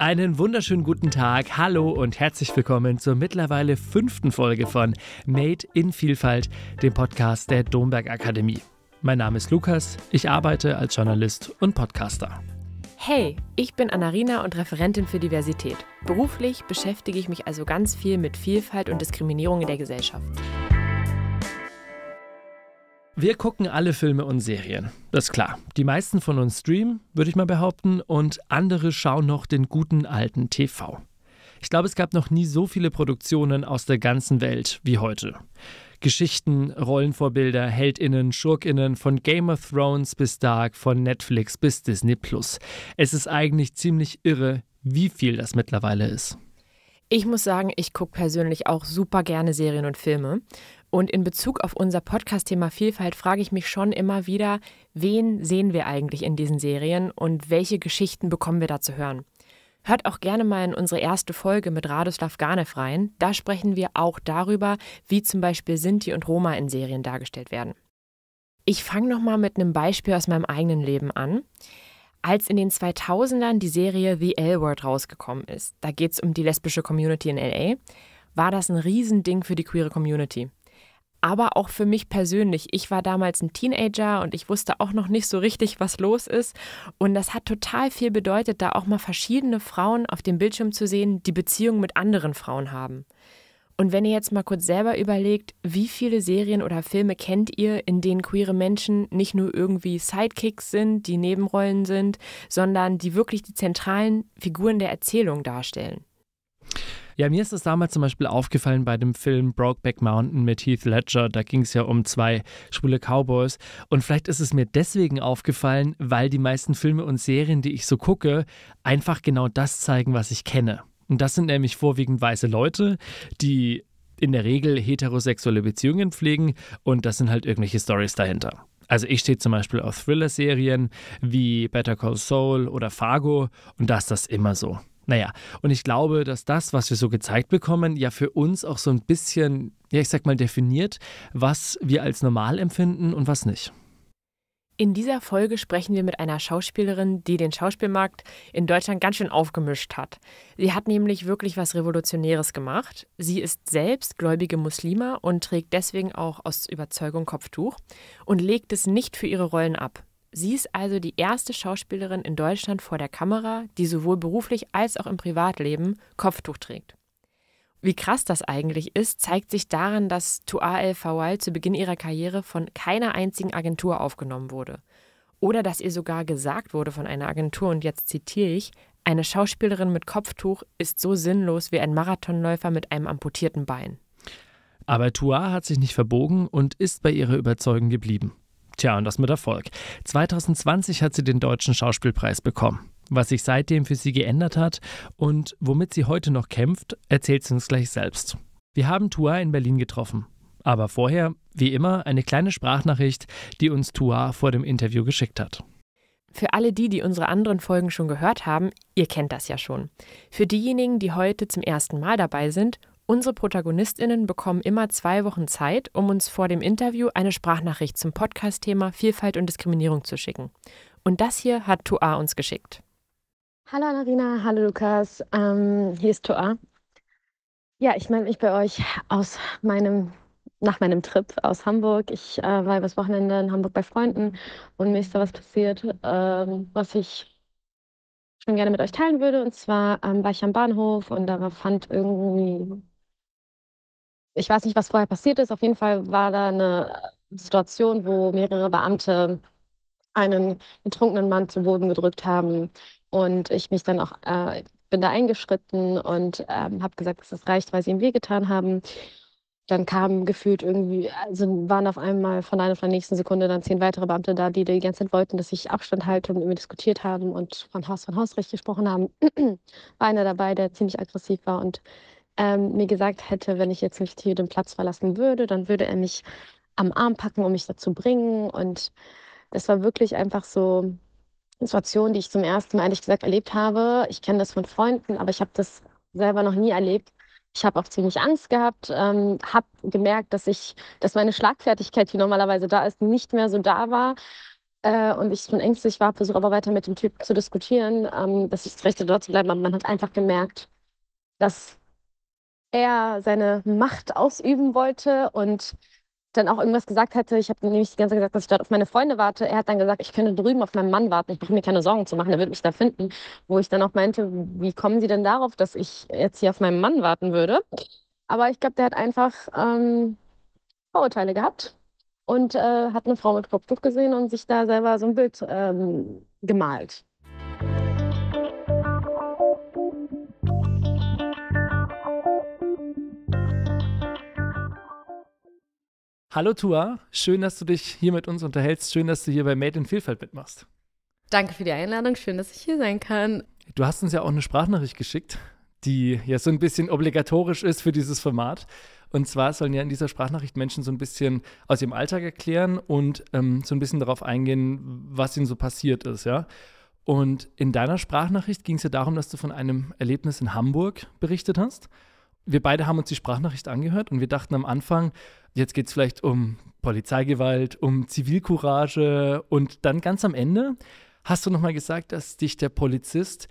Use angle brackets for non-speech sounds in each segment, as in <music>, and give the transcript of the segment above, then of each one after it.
Einen wunderschönen guten Tag, hallo und herzlich willkommen zur mittlerweile fünften Folge von Made in Vielfalt, dem Podcast der Domberg Akademie. Mein Name ist Lukas, ich arbeite als Journalist und Podcaster. Hey, ich bin Anarina und Referentin für Diversität. Beruflich beschäftige ich mich also ganz viel mit Vielfalt und Diskriminierung in der Gesellschaft. Wir gucken alle Filme und Serien. Das ist klar. Die meisten von uns streamen, würde ich mal behaupten, und andere schauen noch den guten alten TV. Ich glaube, es gab noch nie so viele Produktionen aus der ganzen Welt wie heute. Geschichten, Rollenvorbilder, Heldinnen, Schurkinnen, von Game of Thrones bis Dark, von Netflix bis Disney Plus. Es ist eigentlich ziemlich irre, wie viel das mittlerweile ist. Ich muss sagen, ich gucke persönlich auch super gerne Serien und Filme. Und in Bezug auf unser Podcast-Thema Vielfalt frage ich mich schon immer wieder, wen sehen wir eigentlich in diesen Serien und welche Geschichten bekommen wir da zu hören? Hört auch gerne mal in unsere erste Folge mit Radoslav Ganev rein. Da sprechen wir auch darüber, wie zum Beispiel Sinti und Roma in Serien dargestellt werden. Ich fange nochmal mit einem Beispiel aus meinem eigenen Leben an. Als in den 2000ern die Serie The L-Word rausgekommen ist, da geht es um die lesbische Community in LA, war das ein Riesending für die queere Community aber auch für mich persönlich. Ich war damals ein Teenager und ich wusste auch noch nicht so richtig, was los ist. Und das hat total viel bedeutet, da auch mal verschiedene Frauen auf dem Bildschirm zu sehen, die Beziehungen mit anderen Frauen haben. Und wenn ihr jetzt mal kurz selber überlegt, wie viele Serien oder Filme kennt ihr, in denen queere Menschen nicht nur irgendwie Sidekicks sind, die Nebenrollen sind, sondern die wirklich die zentralen Figuren der Erzählung darstellen? Ja, mir ist das damals zum Beispiel aufgefallen bei dem Film Brokeback Mountain mit Heath Ledger. Da ging es ja um zwei schwule Cowboys. Und vielleicht ist es mir deswegen aufgefallen, weil die meisten Filme und Serien, die ich so gucke, einfach genau das zeigen, was ich kenne. Und das sind nämlich vorwiegend weiße Leute, die in der Regel heterosexuelle Beziehungen pflegen und das sind halt irgendwelche Stories dahinter. Also ich stehe zum Beispiel auf Thriller-Serien wie Better Call Saul oder Fargo und da ist das immer so. Naja, und ich glaube, dass das, was wir so gezeigt bekommen, ja für uns auch so ein bisschen, ja, ich sag mal, definiert, was wir als normal empfinden und was nicht. In dieser Folge sprechen wir mit einer Schauspielerin, die den Schauspielmarkt in Deutschland ganz schön aufgemischt hat. Sie hat nämlich wirklich was Revolutionäres gemacht. Sie ist selbst gläubige Muslima und trägt deswegen auch aus Überzeugung Kopftuch und legt es nicht für ihre Rollen ab. Sie ist also die erste Schauspielerin in Deutschland vor der Kamera, die sowohl beruflich als auch im Privatleben Kopftuch trägt. Wie krass das eigentlich ist, zeigt sich daran, dass Tu'a El Fawal zu Beginn ihrer Karriere von keiner einzigen Agentur aufgenommen wurde. Oder dass ihr sogar gesagt wurde von einer Agentur, und jetzt zitiere ich, eine Schauspielerin mit Kopftuch ist so sinnlos wie ein Marathonläufer mit einem amputierten Bein. Aber Tuar hat sich nicht verbogen und ist bei ihrer Überzeugung geblieben. Tja, und das mit Erfolg. 2020 hat sie den Deutschen Schauspielpreis bekommen. Was sich seitdem für sie geändert hat und womit sie heute noch kämpft, erzählt sie uns gleich selbst. Wir haben Tua in Berlin getroffen. Aber vorher, wie immer, eine kleine Sprachnachricht, die uns Tua vor dem Interview geschickt hat. Für alle die, die unsere anderen Folgen schon gehört haben, ihr kennt das ja schon. Für diejenigen, die heute zum ersten Mal dabei sind Unsere Protagonistinnen bekommen immer zwei Wochen Zeit, um uns vor dem Interview eine Sprachnachricht zum Podcast-Thema Vielfalt und Diskriminierung zu schicken. Und das hier hat Toa uns geschickt. Hallo Anarina, hallo Lukas, ähm, hier ist Toa. Ja, ich melde mich bei euch aus meinem, nach meinem Trip aus Hamburg. Ich äh, war übers Wochenende in Hamburg bei Freunden und mir ist da was passiert, ähm, was ich schon gerne mit euch teilen würde. Und zwar ähm, war ich am Bahnhof und da fand irgendwie ich weiß nicht, was vorher passiert ist. Auf jeden Fall war da eine Situation, wo mehrere Beamte einen betrunkenen Mann zu Boden gedrückt haben. Und ich mich dann auch, äh, bin da eingeschritten und ähm, habe gesagt, dass das reicht, weil sie ihm wehgetan haben. Dann kamen gefühlt irgendwie, also waren auf einmal von einer von der nächsten Sekunde dann zehn weitere Beamte da, die die ganze Zeit wollten, dass ich Abstand halte und mit mir diskutiert haben und von Haus von Hausrecht gesprochen haben. <clears throat> war einer dabei, der ziemlich aggressiv war und ähm, mir gesagt hätte, wenn ich jetzt nicht hier den Platz verlassen würde, dann würde er mich am Arm packen und mich dazu bringen. Und das war wirklich einfach so eine Situation, die ich zum ersten Mal ehrlich gesagt erlebt habe. Ich kenne das von Freunden, aber ich habe das selber noch nie erlebt. Ich habe auch ziemlich Angst gehabt, ähm, habe gemerkt, dass ich, dass meine Schlagfertigkeit, die normalerweise da ist, nicht mehr so da war. Äh, und ich schon ängstlich war, versuche aber weiter mit dem Typ zu diskutieren, ähm, dass ich das Recht hatte, dort zu bleiben. Aber man hat einfach gemerkt, dass er seine Macht ausüben wollte und dann auch irgendwas gesagt hatte. Ich habe nämlich die ganze Zeit gesagt, dass ich dort auf meine Freunde warte. Er hat dann gesagt, ich könnte drüben auf meinen Mann warten. Ich brauche mir keine Sorgen zu machen, er wird mich da finden. Wo ich dann auch meinte, wie kommen Sie denn darauf, dass ich jetzt hier auf meinen Mann warten würde? Aber ich glaube, der hat einfach ähm, Vorurteile gehabt und äh, hat eine Frau mit Kopftuch gesehen und sich da selber so ein Bild ähm, gemalt. Hallo Tua, schön, dass du dich hier mit uns unterhältst. Schön, dass du hier bei Made in Vielfalt mitmachst. Danke für die Einladung. Schön, dass ich hier sein kann. Du hast uns ja auch eine Sprachnachricht geschickt, die ja so ein bisschen obligatorisch ist für dieses Format. Und zwar sollen ja in dieser Sprachnachricht Menschen so ein bisschen aus ihrem Alltag erklären und ähm, so ein bisschen darauf eingehen, was ihnen so passiert ist, ja. Und in deiner Sprachnachricht ging es ja darum, dass du von einem Erlebnis in Hamburg berichtet hast wir beide haben uns die Sprachnachricht angehört und wir dachten am Anfang, jetzt geht es vielleicht um Polizeigewalt, um Zivilcourage und dann ganz am Ende hast du nochmal gesagt, dass dich der Polizist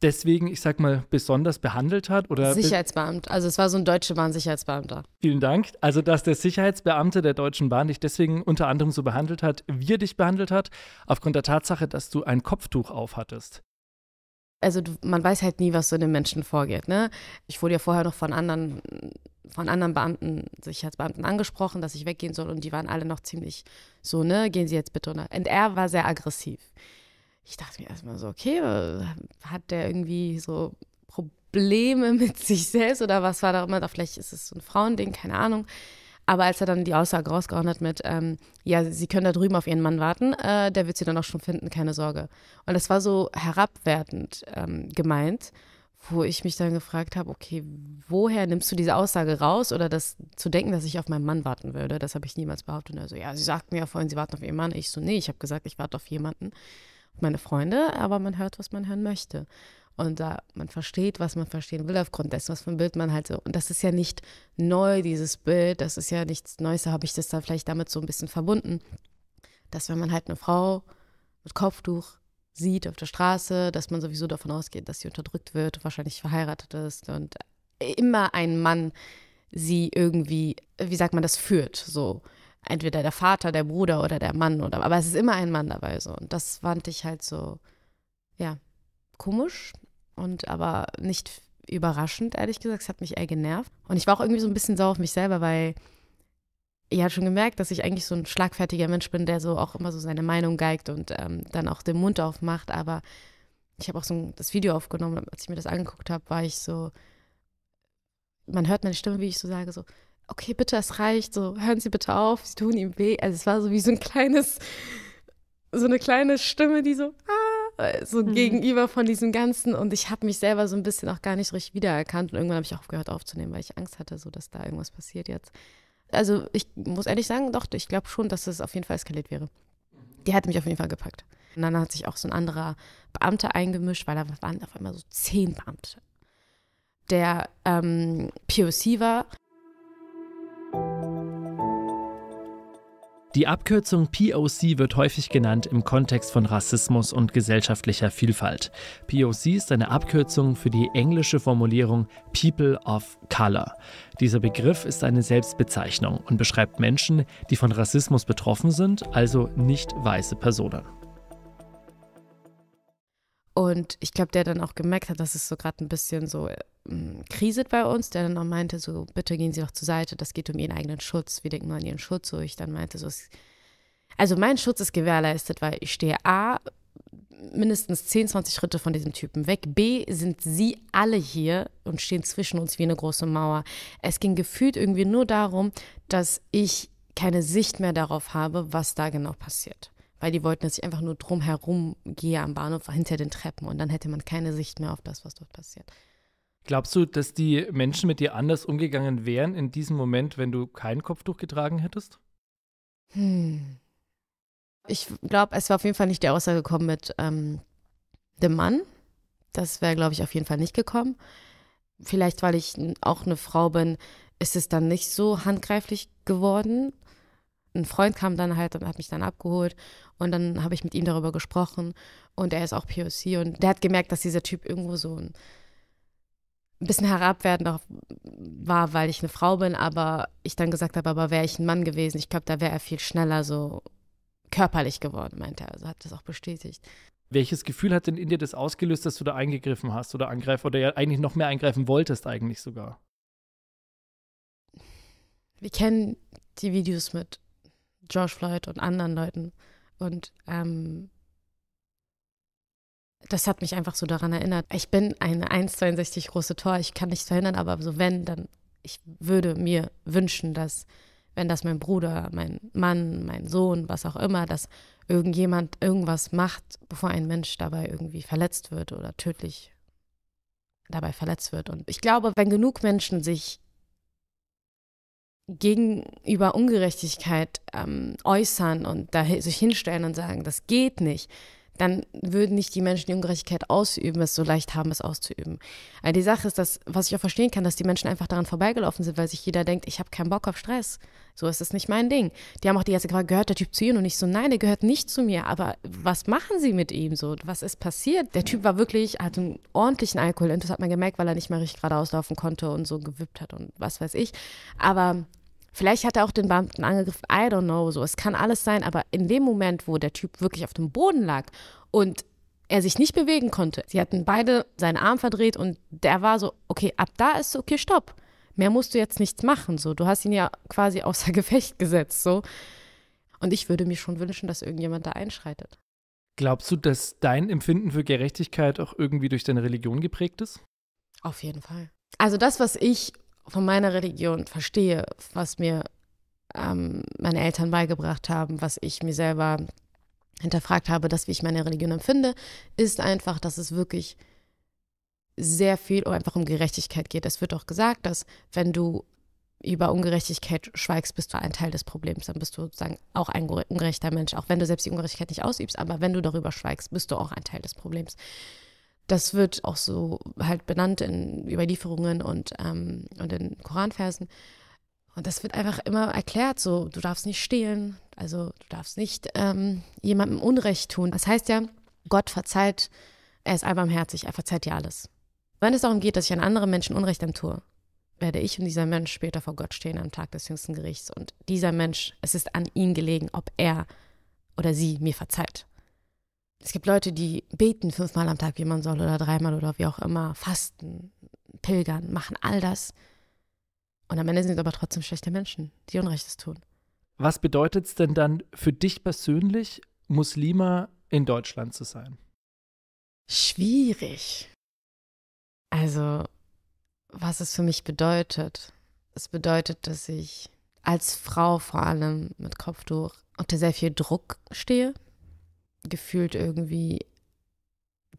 deswegen, ich sag mal, besonders behandelt hat oder Sicherheitsbeamt, also es war so ein deutscher Bahn Sicherheitsbeamter. Vielen Dank. Also, dass der Sicherheitsbeamte der Deutschen Bahn dich deswegen unter anderem so behandelt hat, wie er dich behandelt hat, aufgrund der Tatsache, dass du ein Kopftuch aufhattest also du, man weiß halt nie, was so in den Menschen vorgeht. Ne? Ich wurde ja vorher noch von anderen, von anderen Beamten, Sicherheitsbeamten angesprochen, dass ich weggehen soll und die waren alle noch ziemlich so, ne, gehen Sie jetzt bitte runter. Und er war sehr aggressiv. Ich dachte mir erstmal so, okay, hat der irgendwie so Probleme <laughs> mit sich selbst oder was war da immer da? Vielleicht ist es so ein Frauending, keine Ahnung. Aber als er dann die Aussage rausgehauen hat mit, ähm, ja, sie können da drüben auf ihren Mann warten, äh, der wird sie dann auch schon finden, keine Sorge. Und das war so herabwertend ähm, gemeint, wo ich mich dann gefragt habe, okay, woher nimmst du diese Aussage raus oder das zu denken, dass ich auf meinen Mann warten würde, das habe ich niemals behauptet. Und er so, also, ja, sie sagten ja vorhin, sie warten auf ihren Mann. Ich so, nee, ich habe gesagt, ich warte auf jemanden, auf meine Freunde, aber man hört, was man hören möchte und da man versteht, was man verstehen will aufgrund dessen, was für ein Bild man halt so. Und das ist ja nicht neu, dieses Bild, das ist ja nichts Neues, da habe ich das dann vielleicht damit so ein bisschen verbunden, dass wenn man halt eine Frau mit Kopftuch sieht auf der Straße, dass man sowieso davon ausgeht, dass sie unterdrückt wird, wahrscheinlich verheiratet ist und immer ein Mann sie irgendwie, wie sagt man das, führt, so entweder der Vater, der Bruder oder der Mann oder aber es ist immer ein Mann dabei so und das fand ich halt so ja komisch, und aber nicht überraschend, ehrlich gesagt. Es hat mich eher genervt. Und ich war auch irgendwie so ein bisschen sauer auf mich selber, weil ihr habt schon gemerkt, dass ich eigentlich so ein schlagfertiger Mensch bin, der so auch immer so seine Meinung geigt und ähm, dann auch den Mund aufmacht. Aber ich habe auch so ein, das Video aufgenommen. Als ich mir das angeguckt habe, war ich so, man hört meine Stimme, wie ich so sage, so, okay, bitte, es reicht, so, hören Sie bitte auf, Sie tun ihm weh. Also es war so wie so ein kleines, so eine kleine Stimme, die so, ah, äh, so mhm. gegenüber von diesem Ganzen. Und ich habe mich selber so ein bisschen auch gar nicht richtig wiedererkannt. Und irgendwann habe ich auch aufgehört aufzunehmen, weil ich Angst hatte, so dass da irgendwas passiert jetzt. Also ich muss ehrlich sagen, doch, ich glaube schon, dass es das auf jeden Fall eskaliert wäre. Die hat mich auf jeden Fall gepackt. Und dann hat sich auch so ein anderer Beamter eingemischt, weil da waren auf einmal so zehn Beamte. Der ähm, POC war Die Abkürzung POC wird häufig genannt im Kontext von Rassismus und gesellschaftlicher Vielfalt. POC ist eine Abkürzung für die englische Formulierung People of Color. Dieser Begriff ist eine Selbstbezeichnung und beschreibt Menschen, die von Rassismus betroffen sind, also nicht weiße Personen. Und ich glaube, der dann auch gemerkt hat, dass es so gerade ein bisschen so ähm, kriselt bei uns, der dann auch meinte, so, bitte gehen Sie doch zur Seite, das geht um Ihren eigenen Schutz, wir denken nur an Ihren Schutz. So, ich dann meinte, so, es, also mein Schutz ist gewährleistet, weil ich stehe A, mindestens 10, 20 Schritte von diesem Typen weg, B, sind Sie alle hier und stehen zwischen uns wie eine große Mauer. Es ging gefühlt irgendwie nur darum, dass ich keine Sicht mehr darauf habe, was da genau passiert weil die wollten, dass ich einfach nur drumherum gehe am Bahnhof hinter den Treppen und dann hätte man keine Sicht mehr auf das, was dort passiert. Glaubst du, dass die Menschen mit dir anders umgegangen wären in diesem Moment, wenn du kein Kopftuch getragen hättest? Hm. Ich glaube, es war auf jeden Fall nicht die Aussage gekommen mit ähm, dem Mann. Das wäre, glaube ich, auf jeden Fall nicht gekommen. Vielleicht, weil ich auch eine Frau bin, ist es dann nicht so handgreiflich geworden ein Freund kam dann halt und hat mich dann abgeholt und dann habe ich mit ihm darüber gesprochen und er ist auch POC und der hat gemerkt, dass dieser Typ irgendwo so ein bisschen herabwertend war, weil ich eine Frau bin, aber ich dann gesagt habe, aber wäre ich ein Mann gewesen, ich glaube, da wäre er viel schneller so körperlich geworden, meinte er, also hat das auch bestätigt. Welches Gefühl hat denn in dir das ausgelöst, dass du da eingegriffen hast oder angreifst oder ja eigentlich noch mehr eingreifen wolltest eigentlich sogar? Wir kennen die Videos mit George Floyd und anderen Leuten. Und ähm, das hat mich einfach so daran erinnert. Ich bin eine 1,62 große Tor, ich kann nichts verhindern, aber so wenn, dann, ich würde mir wünschen, dass, wenn das mein Bruder, mein Mann, mein Sohn, was auch immer, dass irgendjemand irgendwas macht, bevor ein Mensch dabei irgendwie verletzt wird oder tödlich dabei verletzt wird. Und ich glaube, wenn genug Menschen sich gegenüber Ungerechtigkeit ähm, äußern und da sich hinstellen und sagen, das geht nicht, dann würden nicht die Menschen, die Ungerechtigkeit ausüben, es so leicht haben, es auszuüben. Also die Sache ist, dass, was ich auch verstehen kann, dass die Menschen einfach daran vorbeigelaufen sind, weil sich jeder denkt, ich habe keinen Bock auf Stress. So ist das nicht mein Ding. Die haben auch die ganze Frage, gehört der Typ zu Ihnen? Und ich so, nein, der gehört nicht zu mir. Aber was machen Sie mit ihm so? Was ist passiert? Der Typ war wirklich, hatte einen ordentlichen Alkohol. Und das hat man gemerkt, weil er nicht mehr richtig geradeaus laufen konnte und so gewippt hat und was weiß ich. Aber Vielleicht hat er auch den Beamten angegriffen, I don't know, so. Es kann alles sein, aber in dem Moment, wo der Typ wirklich auf dem Boden lag und er sich nicht bewegen konnte, sie hatten beide seinen Arm verdreht und der war so, okay, ab da ist okay, stopp. Mehr musst du jetzt nichts machen, so. Du hast ihn ja quasi <laughs> außer Gefecht gesetzt, so. Und ich würde mir schon wünschen, dass irgendjemand da einschreitet. Glaubst du, dass dein Empfinden für Gerechtigkeit auch irgendwie durch deine Religion geprägt ist? Auf jeden Fall. Also das, was ich von meiner Religion verstehe, was mir ähm, meine Eltern beigebracht haben, was ich mir selber hinterfragt habe, dass wie ich meine Religion empfinde, ist einfach, dass es wirklich sehr viel einfach um Gerechtigkeit geht. Es wird auch gesagt, dass wenn du über Ungerechtigkeit schweigst, bist du ein Teil des Problems. Dann bist du sozusagen auch ein ungerechter Mensch, auch wenn du selbst die Ungerechtigkeit nicht ausübst. Aber wenn du darüber schweigst, bist du auch ein Teil des Problems. Das wird auch so halt benannt in Überlieferungen und, ähm, und in Koranversen. Und das wird einfach immer erklärt, so du darfst nicht stehlen, also du darfst nicht ähm, jemandem Unrecht tun. Das heißt ja, Gott verzeiht, er ist allbarmherzig, er verzeiht dir alles. Wenn es darum geht, dass ich an anderen Menschen Unrecht antue, werde ich und dieser Mensch später vor Gott stehen am Tag des jüngsten Gerichts. Und dieser Mensch, es ist an ihn gelegen, ob er oder sie mir verzeiht. Es gibt Leute, die beten fünfmal am Tag, wie man soll, oder dreimal oder wie auch immer, fasten, pilgern, machen all das. Und am Ende sind es aber trotzdem schlechte Menschen, die Unrechtes tun. Was bedeutet es denn dann für dich persönlich, Muslima in Deutschland zu sein? Schwierig. Also, was es für mich bedeutet. Es bedeutet, dass ich als Frau vor allem mit Kopftuch unter sehr viel Druck stehe, gefühlt irgendwie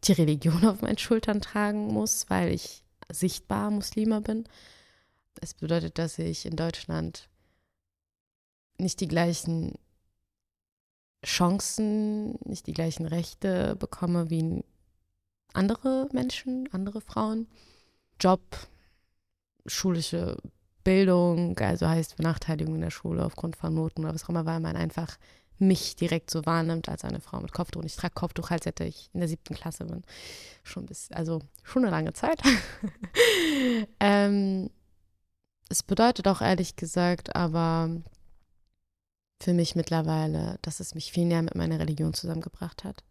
die Religion <laughs> auf meinen Schultern tragen muss, weil ich sichtbar Muslima bin. Es das bedeutet, dass ich in Deutschland nicht die gleichen Chancen, nicht die gleichen Rechte bekomme wie andere Menschen, andere Frauen. Job, schulische Bildung, also heißt Benachteiligung in der Schule aufgrund von Noten oder was auch immer, weil man einfach mich direkt so wahrnimmt als eine Frau mit Kopftuch. Und ich trage Kopftuch, als hätte ich in der siebten Klasse bin. Schon bis, also schon eine lange Zeit. <laughs> ähm, es bedeutet auch ehrlich gesagt, aber für mich mittlerweile, dass es mich viel näher mit meiner Religion zusammengebracht hat.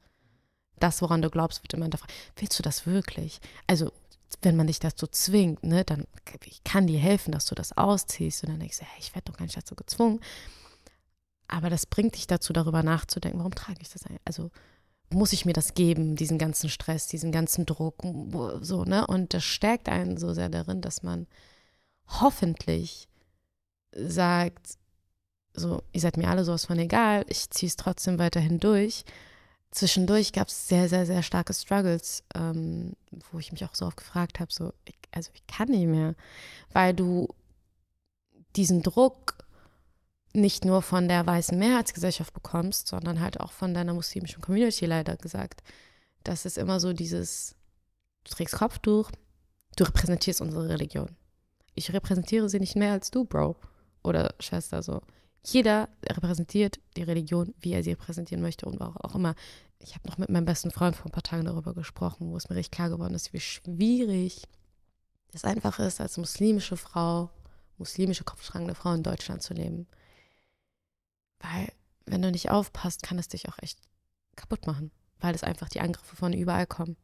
Das, woran du glaubst, wird immer hinterfragt. Willst du das wirklich? Also, wenn man dich dazu zwingt, ne, dann ich kann dir helfen, dass du das ausziehst. Und dann denkst du, hey, ich werde doch gar nicht dazu gezwungen. Aber das bringt dich dazu, darüber nachzudenken, warum trage ich das ein? Also muss ich mir das geben, diesen ganzen Stress, diesen ganzen Druck, so, ne? Und das stärkt einen so sehr darin, dass man hoffentlich sagt, so, ihr seid mir alle sowas von egal, ich ziehe es trotzdem weiterhin durch. Zwischendurch gab es sehr, sehr, sehr starke Struggles, ähm, wo ich mich auch so oft gefragt habe, so, ich, also ich kann nicht mehr, weil du diesen Druck nicht nur von der weißen Mehrheitsgesellschaft bekommst, sondern halt auch von deiner muslimischen Community leider gesagt. Das ist immer so dieses, du trägst Kopftuch, du repräsentierst unsere Religion. Ich repräsentiere sie nicht mehr als du, Bro oder Schwester so. Jeder repräsentiert die Religion, wie er sie repräsentieren möchte und auch, auch immer. Ich habe noch mit meinem besten Freund vor ein paar Tagen darüber gesprochen, wo es mir recht klar geworden ist, wie schwierig es einfach ist, als muslimische Frau, muslimische kopfschrankende Frau in Deutschland zu leben. Weil, wenn du nicht aufpasst, kann es dich auch echt kaputt machen, weil es einfach die Angriffe von überall kommen.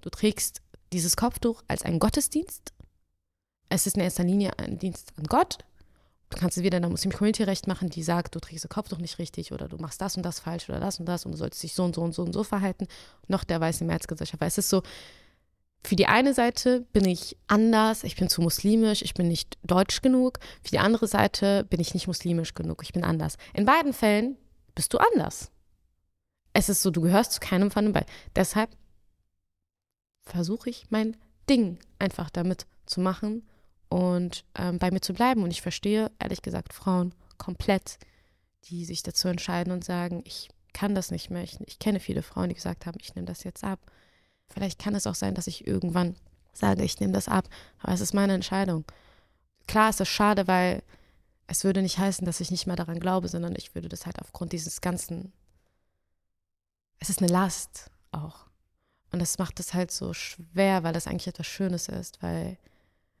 Du trägst dieses Kopftuch als einen Gottesdienst. Es ist in erster Linie ein Dienst an Gott. Du kannst es wieder in der Muslim Community recht machen, die sagt, du trägst das Kopftuch nicht richtig oder du machst das und das falsch oder das und das und du solltest dich so und so und so und so verhalten. Noch der weißen Märzgesellschaft. Weil es ist so, für die eine Seite bin ich anders, ich bin zu muslimisch, ich bin nicht deutsch genug. Für die andere Seite bin ich nicht muslimisch genug, ich bin anders. In beiden Fällen bist du anders. Es ist so, du gehörst zu keinem von den beiden. Deshalb versuche ich mein Ding einfach damit zu machen und ähm, bei mir zu bleiben. Und ich verstehe, ehrlich gesagt, Frauen komplett, die sich dazu entscheiden und sagen, ich kann das nicht mehr. Ich, ich kenne viele Frauen, die gesagt haben, ich nehme das jetzt ab. Vielleicht kann es auch sein, dass ich irgendwann sage, ich nehme das ab, aber es ist meine Entscheidung. Klar ist es schade, weil es würde nicht heißen, dass ich nicht mehr daran glaube, sondern ich würde das halt aufgrund dieses ganzen, es ist eine Last auch. Und das macht es halt so schwer, weil das eigentlich etwas Schönes ist, weil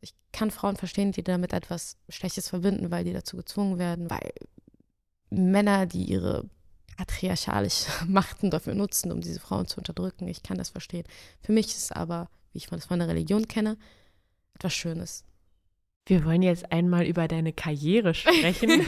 ich kann Frauen verstehen, die damit etwas Schlechtes verbinden, weil die dazu gezwungen werden, weil Männer, die ihre patriarchalisch <laughs> Machten dafür nutzen, um diese Frauen zu unterdrücken. Ich kann das verstehen. Für mich ist es aber, wie ich das von der Religion kenne, etwas Schönes. Wir wollen jetzt einmal über deine Karriere sprechen.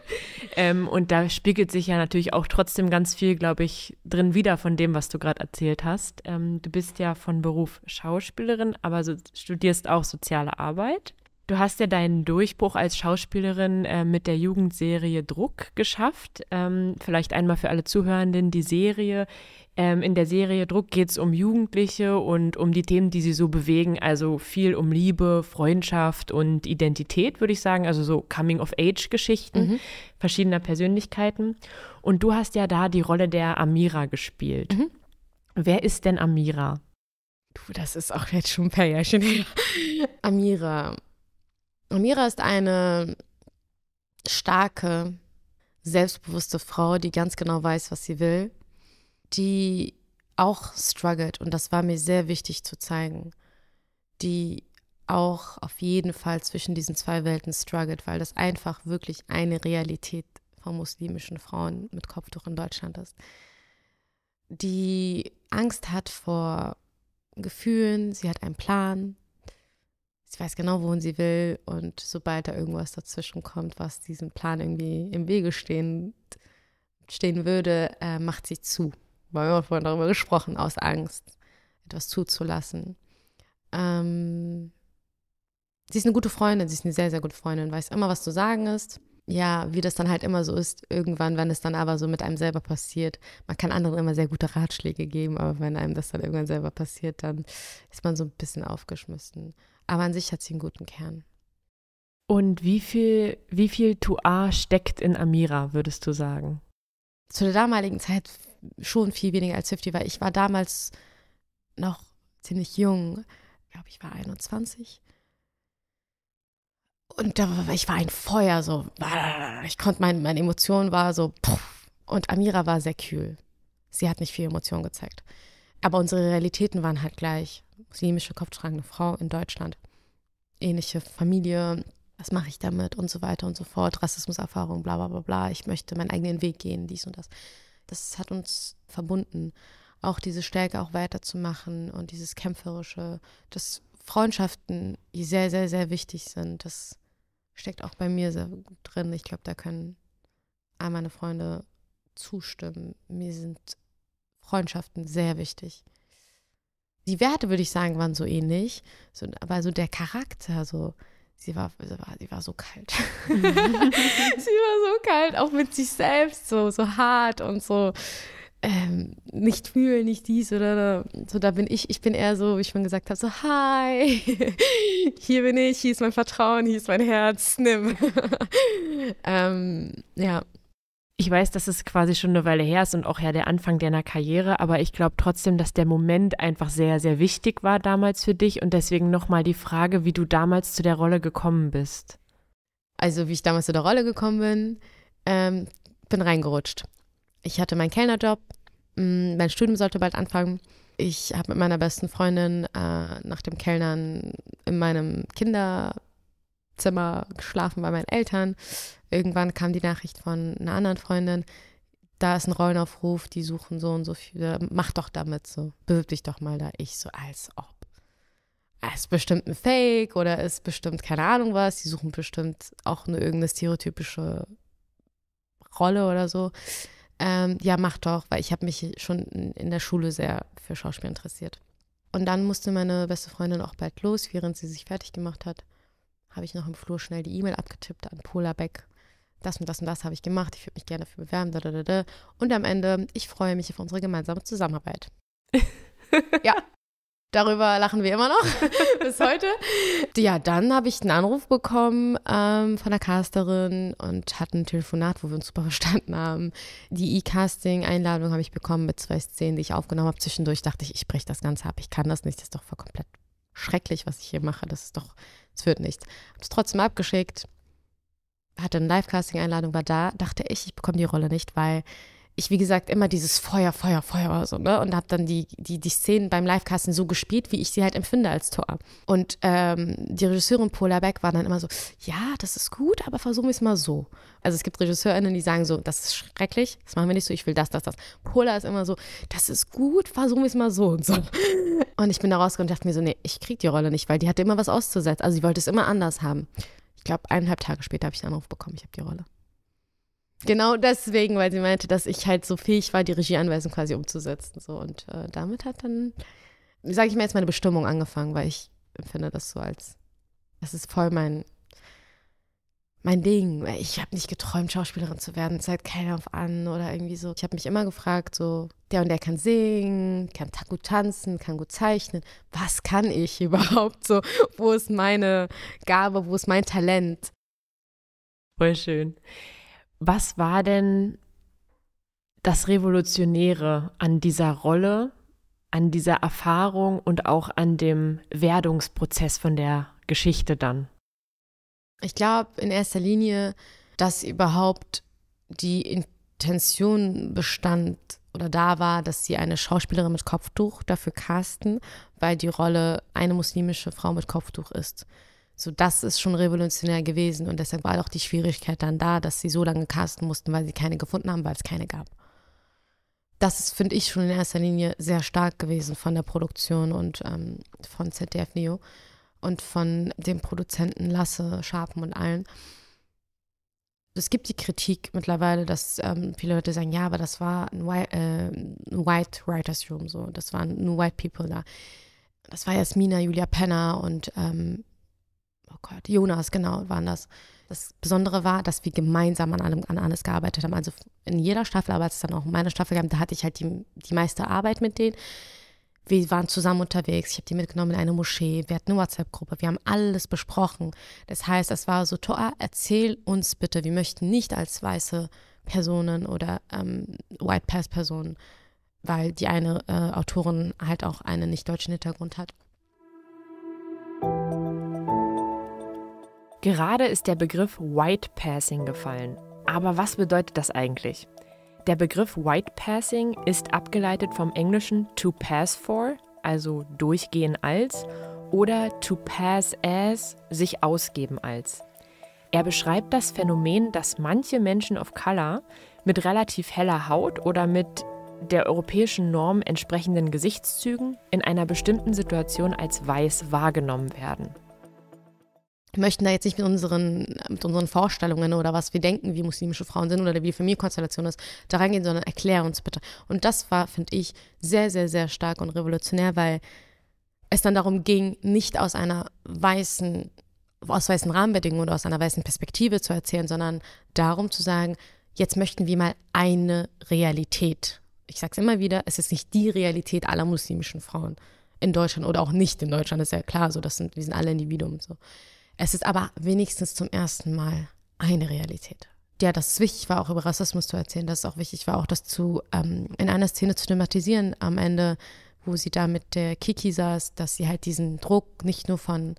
<laughs> ähm, und da spiegelt sich ja natürlich auch trotzdem ganz viel, glaube ich, drin wieder von dem, was du gerade erzählt hast. Ähm, du bist ja von Beruf Schauspielerin, aber so, studierst auch soziale Arbeit. Du hast ja deinen Durchbruch als Schauspielerin äh, mit der Jugendserie Druck geschafft. Ähm, vielleicht einmal für alle Zuhörenden die Serie. Ähm, in der Serie Druck geht es um Jugendliche und um die Themen, die sie so bewegen. Also viel um Liebe, Freundschaft und Identität, würde ich sagen. Also so Coming-of-Age-Geschichten mhm. verschiedener Persönlichkeiten. Und du hast ja da die Rolle der Amira gespielt. Mhm. Wer ist denn Amira? Du, das ist auch jetzt schon ein paar Jährchen her. <laughs> Amira Amira ist eine starke, selbstbewusste Frau, die ganz genau weiß, was sie will, die auch struggelt und das war mir sehr wichtig zu zeigen, die auch auf jeden Fall zwischen diesen zwei Welten struggelt, weil das einfach wirklich eine Realität von muslimischen Frauen mit Kopftuch in Deutschland ist, die Angst hat vor Gefühlen, sie hat einen Plan, sie weiß genau, wohin sie will und sobald da irgendwas dazwischen kommt, was diesem Plan irgendwie im Wege stehen, stehen würde, äh, macht sie zu. Wir haben vorhin darüber gesprochen, aus Angst, etwas zuzulassen. Ähm, sie ist eine gute Freundin, sie ist eine sehr, sehr gute Freundin, weiß immer, was zu sagen ist. Ja, wie das dann halt immer so ist, irgendwann, wenn es dann aber so mit einem selber passiert, man kann anderen immer sehr gute Ratschläge geben, aber wenn einem das dann irgendwann selber passiert, dann ist man so ein bisschen aufgeschmissen. Aber an sich hat sie einen guten Kern. Und wie viel, wie viel Tuar steckt in Amira, würdest du sagen? Zu der damaligen Zeit schon viel weniger als 50, weil ich war damals noch ziemlich jung. Ich glaube, ich war 21. Und da, ich war ein Feuer, so. Ich konnte, mein, meine Emotion war so. Und Amira war sehr kühl. Sie hat nicht viel Emotion gezeigt. Aber unsere Realitäten waren halt gleich. Muslimische kopftragende Frau in Deutschland. Ähnliche Familie, was mache ich damit und so weiter und so fort. Rassismuserfahrung, bla bla bla bla. Ich möchte meinen eigenen Weg gehen, dies und das. Das hat uns verbunden. Auch diese Stärke auch weiterzumachen und dieses Kämpferische, dass Freundschaften sehr, sehr, sehr wichtig sind. Das steckt auch bei mir sehr gut drin. Ich glaube, da können all meine Freunde zustimmen. Mir sind Freundschaften sehr wichtig. Die Werte, würde ich sagen, waren so ähnlich, so, aber so der Charakter, so sie war, sie war, sie war so kalt. Mhm. <laughs> sie war so kalt, auch mit sich selbst, so, so hart und so ähm, nicht fühlen, nicht dies oder so. Da bin ich, ich bin eher so, wie ich schon gesagt habe, so hi, <laughs> hier bin ich, hier ist mein Vertrauen, hier ist mein Herz, nimm. <laughs> ähm, ja, ich weiß, dass es quasi schon eine Weile her ist und auch ja der Anfang deiner Karriere, aber ich glaube trotzdem, dass der Moment einfach sehr, sehr wichtig war damals für dich und deswegen nochmal die Frage, wie du damals zu der Rolle gekommen bist. Also, wie ich damals zu der Rolle gekommen bin, ähm, bin reingerutscht. Ich hatte meinen Kellnerjob, mm, mein Studium sollte bald anfangen. Ich habe mit meiner besten Freundin äh, nach dem Kellnern in meinem Kinder Zimmer geschlafen bei meinen Eltern. Irgendwann kam die Nachricht von einer anderen Freundin, da ist ein Rollenaufruf, die suchen so und so viele, mach doch damit so, bewirb dich doch mal da. Ich so, als ob. Ah, ist bestimmt ein Fake oder ist bestimmt keine Ahnung was, die suchen bestimmt auch eine irgendeine stereotypische Rolle oder so. Ähm, ja, mach doch, weil ich habe mich schon in der Schule sehr für Schauspiel interessiert. Und dann musste meine beste Freundin auch bald los, während sie sich fertig gemacht hat habe ich noch im Flur schnell die E-Mail abgetippt an Polarbeck. Das und das und das habe ich gemacht. Ich würde mich gerne dafür bewerben. Dadadada. Und am Ende, ich freue mich auf unsere gemeinsame Zusammenarbeit. <laughs> ja, Darüber lachen wir immer noch <laughs> bis heute. Ja, dann habe ich einen Anruf bekommen ähm, von der Casterin und hatten ein Telefonat, wo wir uns super verstanden haben. Die E-Casting-Einladung habe ich bekommen mit zwei Szenen, die ich aufgenommen habe. Zwischendurch dachte ich, ich breche das Ganze ab. Ich kann das nicht. Das ist doch voll komplett schrecklich, was ich hier mache. Das ist doch es führt nichts. Hab's trotzdem abgeschickt, hatte eine Live-Casting-Einladung, war da, dachte ich, ich bekomme die Rolle nicht, weil ich, wie gesagt, immer dieses Feuer, Feuer, Feuer war so, ne? Und habe dann die, die, die Szenen beim Livecasten so gespielt, wie ich sie halt empfinde als Tor. Und ähm, die Regisseurin Pola Beck war dann immer so, ja, das ist gut, aber versuchen wir es mal so. Also es gibt RegisseurInnen, die sagen so, das ist schrecklich, das machen wir nicht so, ich will das, das, das. Pola ist immer so, das ist gut, versuchen wir es mal so und so. <laughs> Und ich bin da rausgekommen und dachte mir so, nee, ich krieg die Rolle nicht, weil die hatte immer was auszusetzen. Also sie wollte es immer anders haben. Ich glaube, eineinhalb Tage später habe ich einen Anruf bekommen, ich habe die Rolle. Genau deswegen, weil sie meinte, dass ich halt so fähig war, die Regieanweisung quasi umzusetzen. So. Und äh, damit hat dann, sage ich mir jetzt, meine Bestimmung angefangen, weil ich empfinde das so als, das ist voll mein, mein Ding. Ich habe nicht geträumt, Schauspielerin zu werden, seit keiner auf an oder irgendwie so. Ich habe mich immer gefragt, so, der und der kann singen, kann gut tanzen, kann gut zeichnen. Was kann ich <laughs> überhaupt? So, wo ist meine Gabe, wo ist mein Talent? Voll schön was war denn das Revolutionäre an dieser Rolle, an dieser Erfahrung und auch an dem Werdungsprozess von der Geschichte dann? Ich glaube in erster Linie, dass überhaupt die Intention bestand oder da war, dass sie eine Schauspielerin mit Kopftuch dafür casten, weil die Rolle eine muslimische Frau mit Kopftuch ist. So, das ist schon revolutionär gewesen und deshalb war auch die Schwierigkeit dann da, dass sie so lange casten mussten, weil sie keine gefunden haben, weil es keine gab. Das ist, finde ich, schon in erster Linie sehr stark gewesen von der Produktion und ähm, von ZDF Neo und von dem Produzenten Lasse, Schapen und allen. Es gibt die Kritik mittlerweile, dass ähm, viele Leute sagen, ja, aber das war ein White, äh, White Writers Room, so, das waren nur White People da. Das war Jasmina, Julia Penner und ähm, Gott, Jonas, genau, waren das. Das Besondere war, dass wir gemeinsam an allem an alles gearbeitet haben. Also in jeder Staffel, aber als es dann auch in meiner Staffel gab, da hatte ich halt die, die meiste Arbeit mit denen. Wir waren zusammen unterwegs, ich habe die mitgenommen in eine Moschee, wir hatten eine WhatsApp-Gruppe, wir haben alles besprochen. Das heißt, es war so, Toa, erzähl uns bitte, wir möchten nicht als weiße Personen oder ähm, White Pass-Personen, weil die eine äh, Autorin halt auch einen nicht-deutschen Hintergrund hat Gerade ist der Begriff White Passing gefallen. Aber was bedeutet das eigentlich? Der Begriff White Passing ist abgeleitet vom englischen to pass for, also durchgehen als, oder to pass as, sich ausgeben als. Er beschreibt das Phänomen, dass manche Menschen of Color mit relativ heller Haut oder mit der europäischen Norm entsprechenden Gesichtszügen in einer bestimmten Situation als weiß wahrgenommen werden möchten da jetzt nicht mit unseren, mit unseren Vorstellungen oder was wir denken, wie muslimische Frauen sind oder wie die Familienkonstellation ist, da reingehen, sondern erklär uns bitte. Und das war, finde ich, sehr, sehr, sehr stark und revolutionär, weil es dann darum ging, nicht aus einer weißen, aus weißen Rahmenbedingungen oder aus einer weißen Perspektive zu erzählen, sondern darum zu sagen, jetzt möchten wir mal eine Realität. Ich sage es immer wieder, es ist nicht die Realität aller muslimischen Frauen in Deutschland oder auch nicht in Deutschland, ist ja klar, so, das sind, wir sind alle Individuen. So. Es ist aber wenigstens zum ersten Mal eine Realität. Ja, dass es wichtig war, auch über Rassismus zu erzählen, dass es auch wichtig war, auch das zu ähm, in einer Szene zu thematisieren am Ende, wo sie da mit der Kiki saß, dass sie halt diesen Druck nicht nur von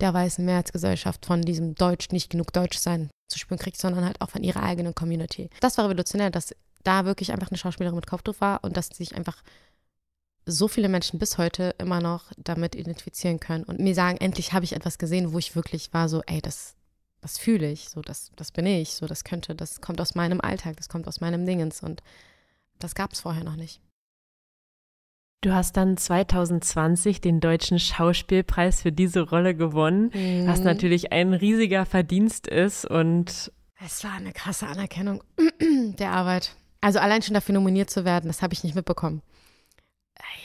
der weißen Mehrheitsgesellschaft, von diesem Deutsch nicht genug Deutsch sein zu spüren kriegt, sondern halt auch von ihrer eigenen Community. Das war revolutionär, dass da wirklich einfach eine Schauspielerin mit Kopftuch war und dass sie sich einfach so viele Menschen bis heute immer noch damit identifizieren können und mir sagen, endlich habe ich etwas gesehen, wo ich wirklich war, so, ey, das, das fühle ich, so, das, das bin ich, so, das könnte, das kommt aus meinem Alltag, das kommt aus meinem Dingens und das gab es vorher noch nicht. Du hast dann 2020 den Deutschen Schauspielpreis für diese Rolle gewonnen, mhm. was natürlich ein riesiger Verdienst ist und. Es war eine krasse Anerkennung <clears throat> der Arbeit. Also allein schon dafür nominiert zu werden, das habe ich nicht mitbekommen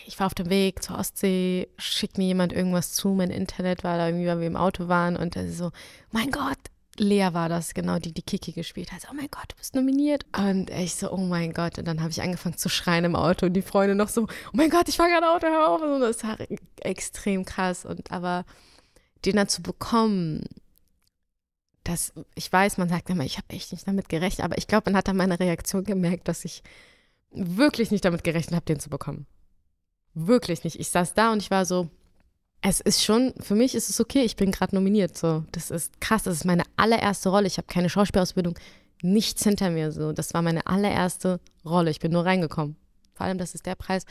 ich war auf dem Weg zur Ostsee, schickt mir jemand irgendwas zu, mein Internet war da irgendwie, weil wir im Auto waren und dann so, mein Gott, Lea war das, genau, die die Kiki gespielt hat. So, oh mein Gott, du bist nominiert. Und ich so, oh mein Gott. Und dann habe ich angefangen zu schreien im Auto und die Freunde noch so, oh mein Gott, ich fahre gerade Auto, hör auf. Und das war extrem krass. Und aber den dann zu bekommen, das, ich weiß, man sagt immer, ich habe echt nicht damit gerechnet, aber ich glaube, man hat dann meine Reaktion gemerkt, dass ich wirklich nicht damit gerechnet habe, den zu bekommen. Wirklich nicht. Ich saß da und ich war so, es ist schon, für mich ist es okay, ich bin gerade nominiert. So, das ist krass, das ist meine allererste Rolle. Ich habe keine Schauspielausbildung, nichts hinter mir. So, das war meine allererste Rolle. Ich bin nur reingekommen. Vor allem, das ist der Preis,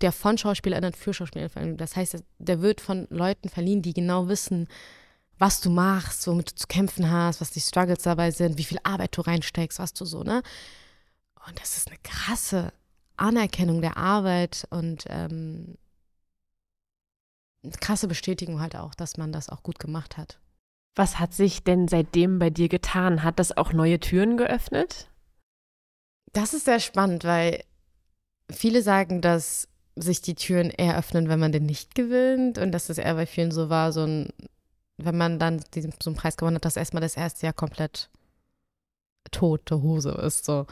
der von Schauspielern für Schauspieler verliehen Das heißt, der wird von Leuten verliehen, die genau wissen, was du machst, womit du zu kämpfen hast, was die Struggles dabei sind, wie viel Arbeit du reinsteckst, was du so, ne? Und das ist eine krasse Anerkennung der Arbeit und ähm, krasse Bestätigung halt auch, dass man das auch gut gemacht hat. Was hat sich denn seitdem bei dir getan? Hat das auch neue Türen geöffnet? Das ist sehr spannend, weil viele sagen, dass sich die Türen eher öffnen, wenn man den nicht gewinnt und dass das eher bei vielen so war, so ein, wenn man dann diesen, so einen Preis gewonnen hat, dass erstmal das erste Jahr komplett tote Hose ist. So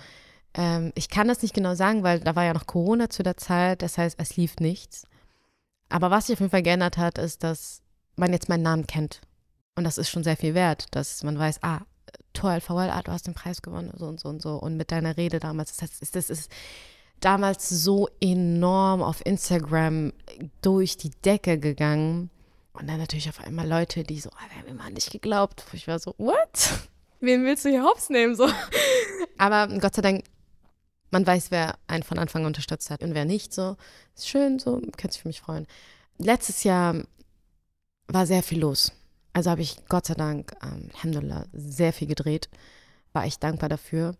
ähm, ich kann das nicht genau sagen, weil da war ja noch Corona zu der Zeit. Das heißt, es lief nichts. Aber was sich auf jeden Fall geändert hat, ist, dass man jetzt meinen Namen kennt. Und das ist schon sehr viel wert, dass man weiß, ah, toll, VL, Art, du hast den Preis gewonnen, so und so und so. Und mit deiner Rede damals, das heißt, das ist damals so enorm auf Instagram durch die Decke gegangen. Und dann natürlich auf einmal Leute, die so, ah, wir haben immer an dich geglaubt. Ich war so, what? <laughs> Wen willst du hier hops nehmen? So. Aber Gott sei Dank man weiß, wer einen von Anfang an unterstützt hat und wer nicht. So ist schön, so kannst du für mich freuen. Letztes Jahr war sehr viel los. Also habe ich Gott sei Dank, ähm, Alhamdulillah, sehr viel gedreht. War ich dankbar dafür.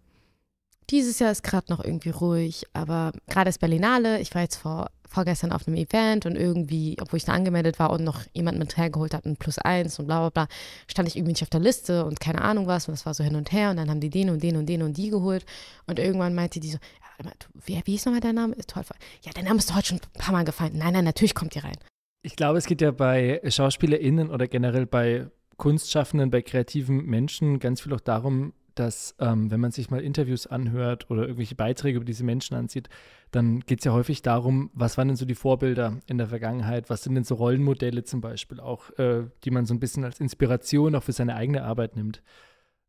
Dieses Jahr ist gerade noch irgendwie ruhig, aber gerade ist Berlinale. Ich war jetzt vor, vorgestern auf einem Event und irgendwie, obwohl ich da angemeldet war und noch jemand mit hergeholt hat, ein Plus eins und bla bla bla, stand ich irgendwie nicht auf der Liste und keine Ahnung was. Und das war so hin und her. Und dann haben die den und den und den und die geholt. Und irgendwann meinte die so, ja, wie, wie ist nochmal dein Name? Ist Teufel. Ja, dein Name ist heute schon ein paar Mal gefallen. Nein, nein, natürlich kommt ihr rein. Ich glaube, es geht ja bei SchauspielerInnen oder generell bei Kunstschaffenden, bei kreativen Menschen ganz viel auch darum, dass ähm, wenn man sich mal Interviews anhört oder irgendwelche Beiträge über diese Menschen ansieht, dann geht es ja häufig darum, was waren denn so die Vorbilder in der Vergangenheit, was sind denn so Rollenmodelle zum Beispiel auch, äh, die man so ein bisschen als Inspiration auch für seine eigene Arbeit nimmt.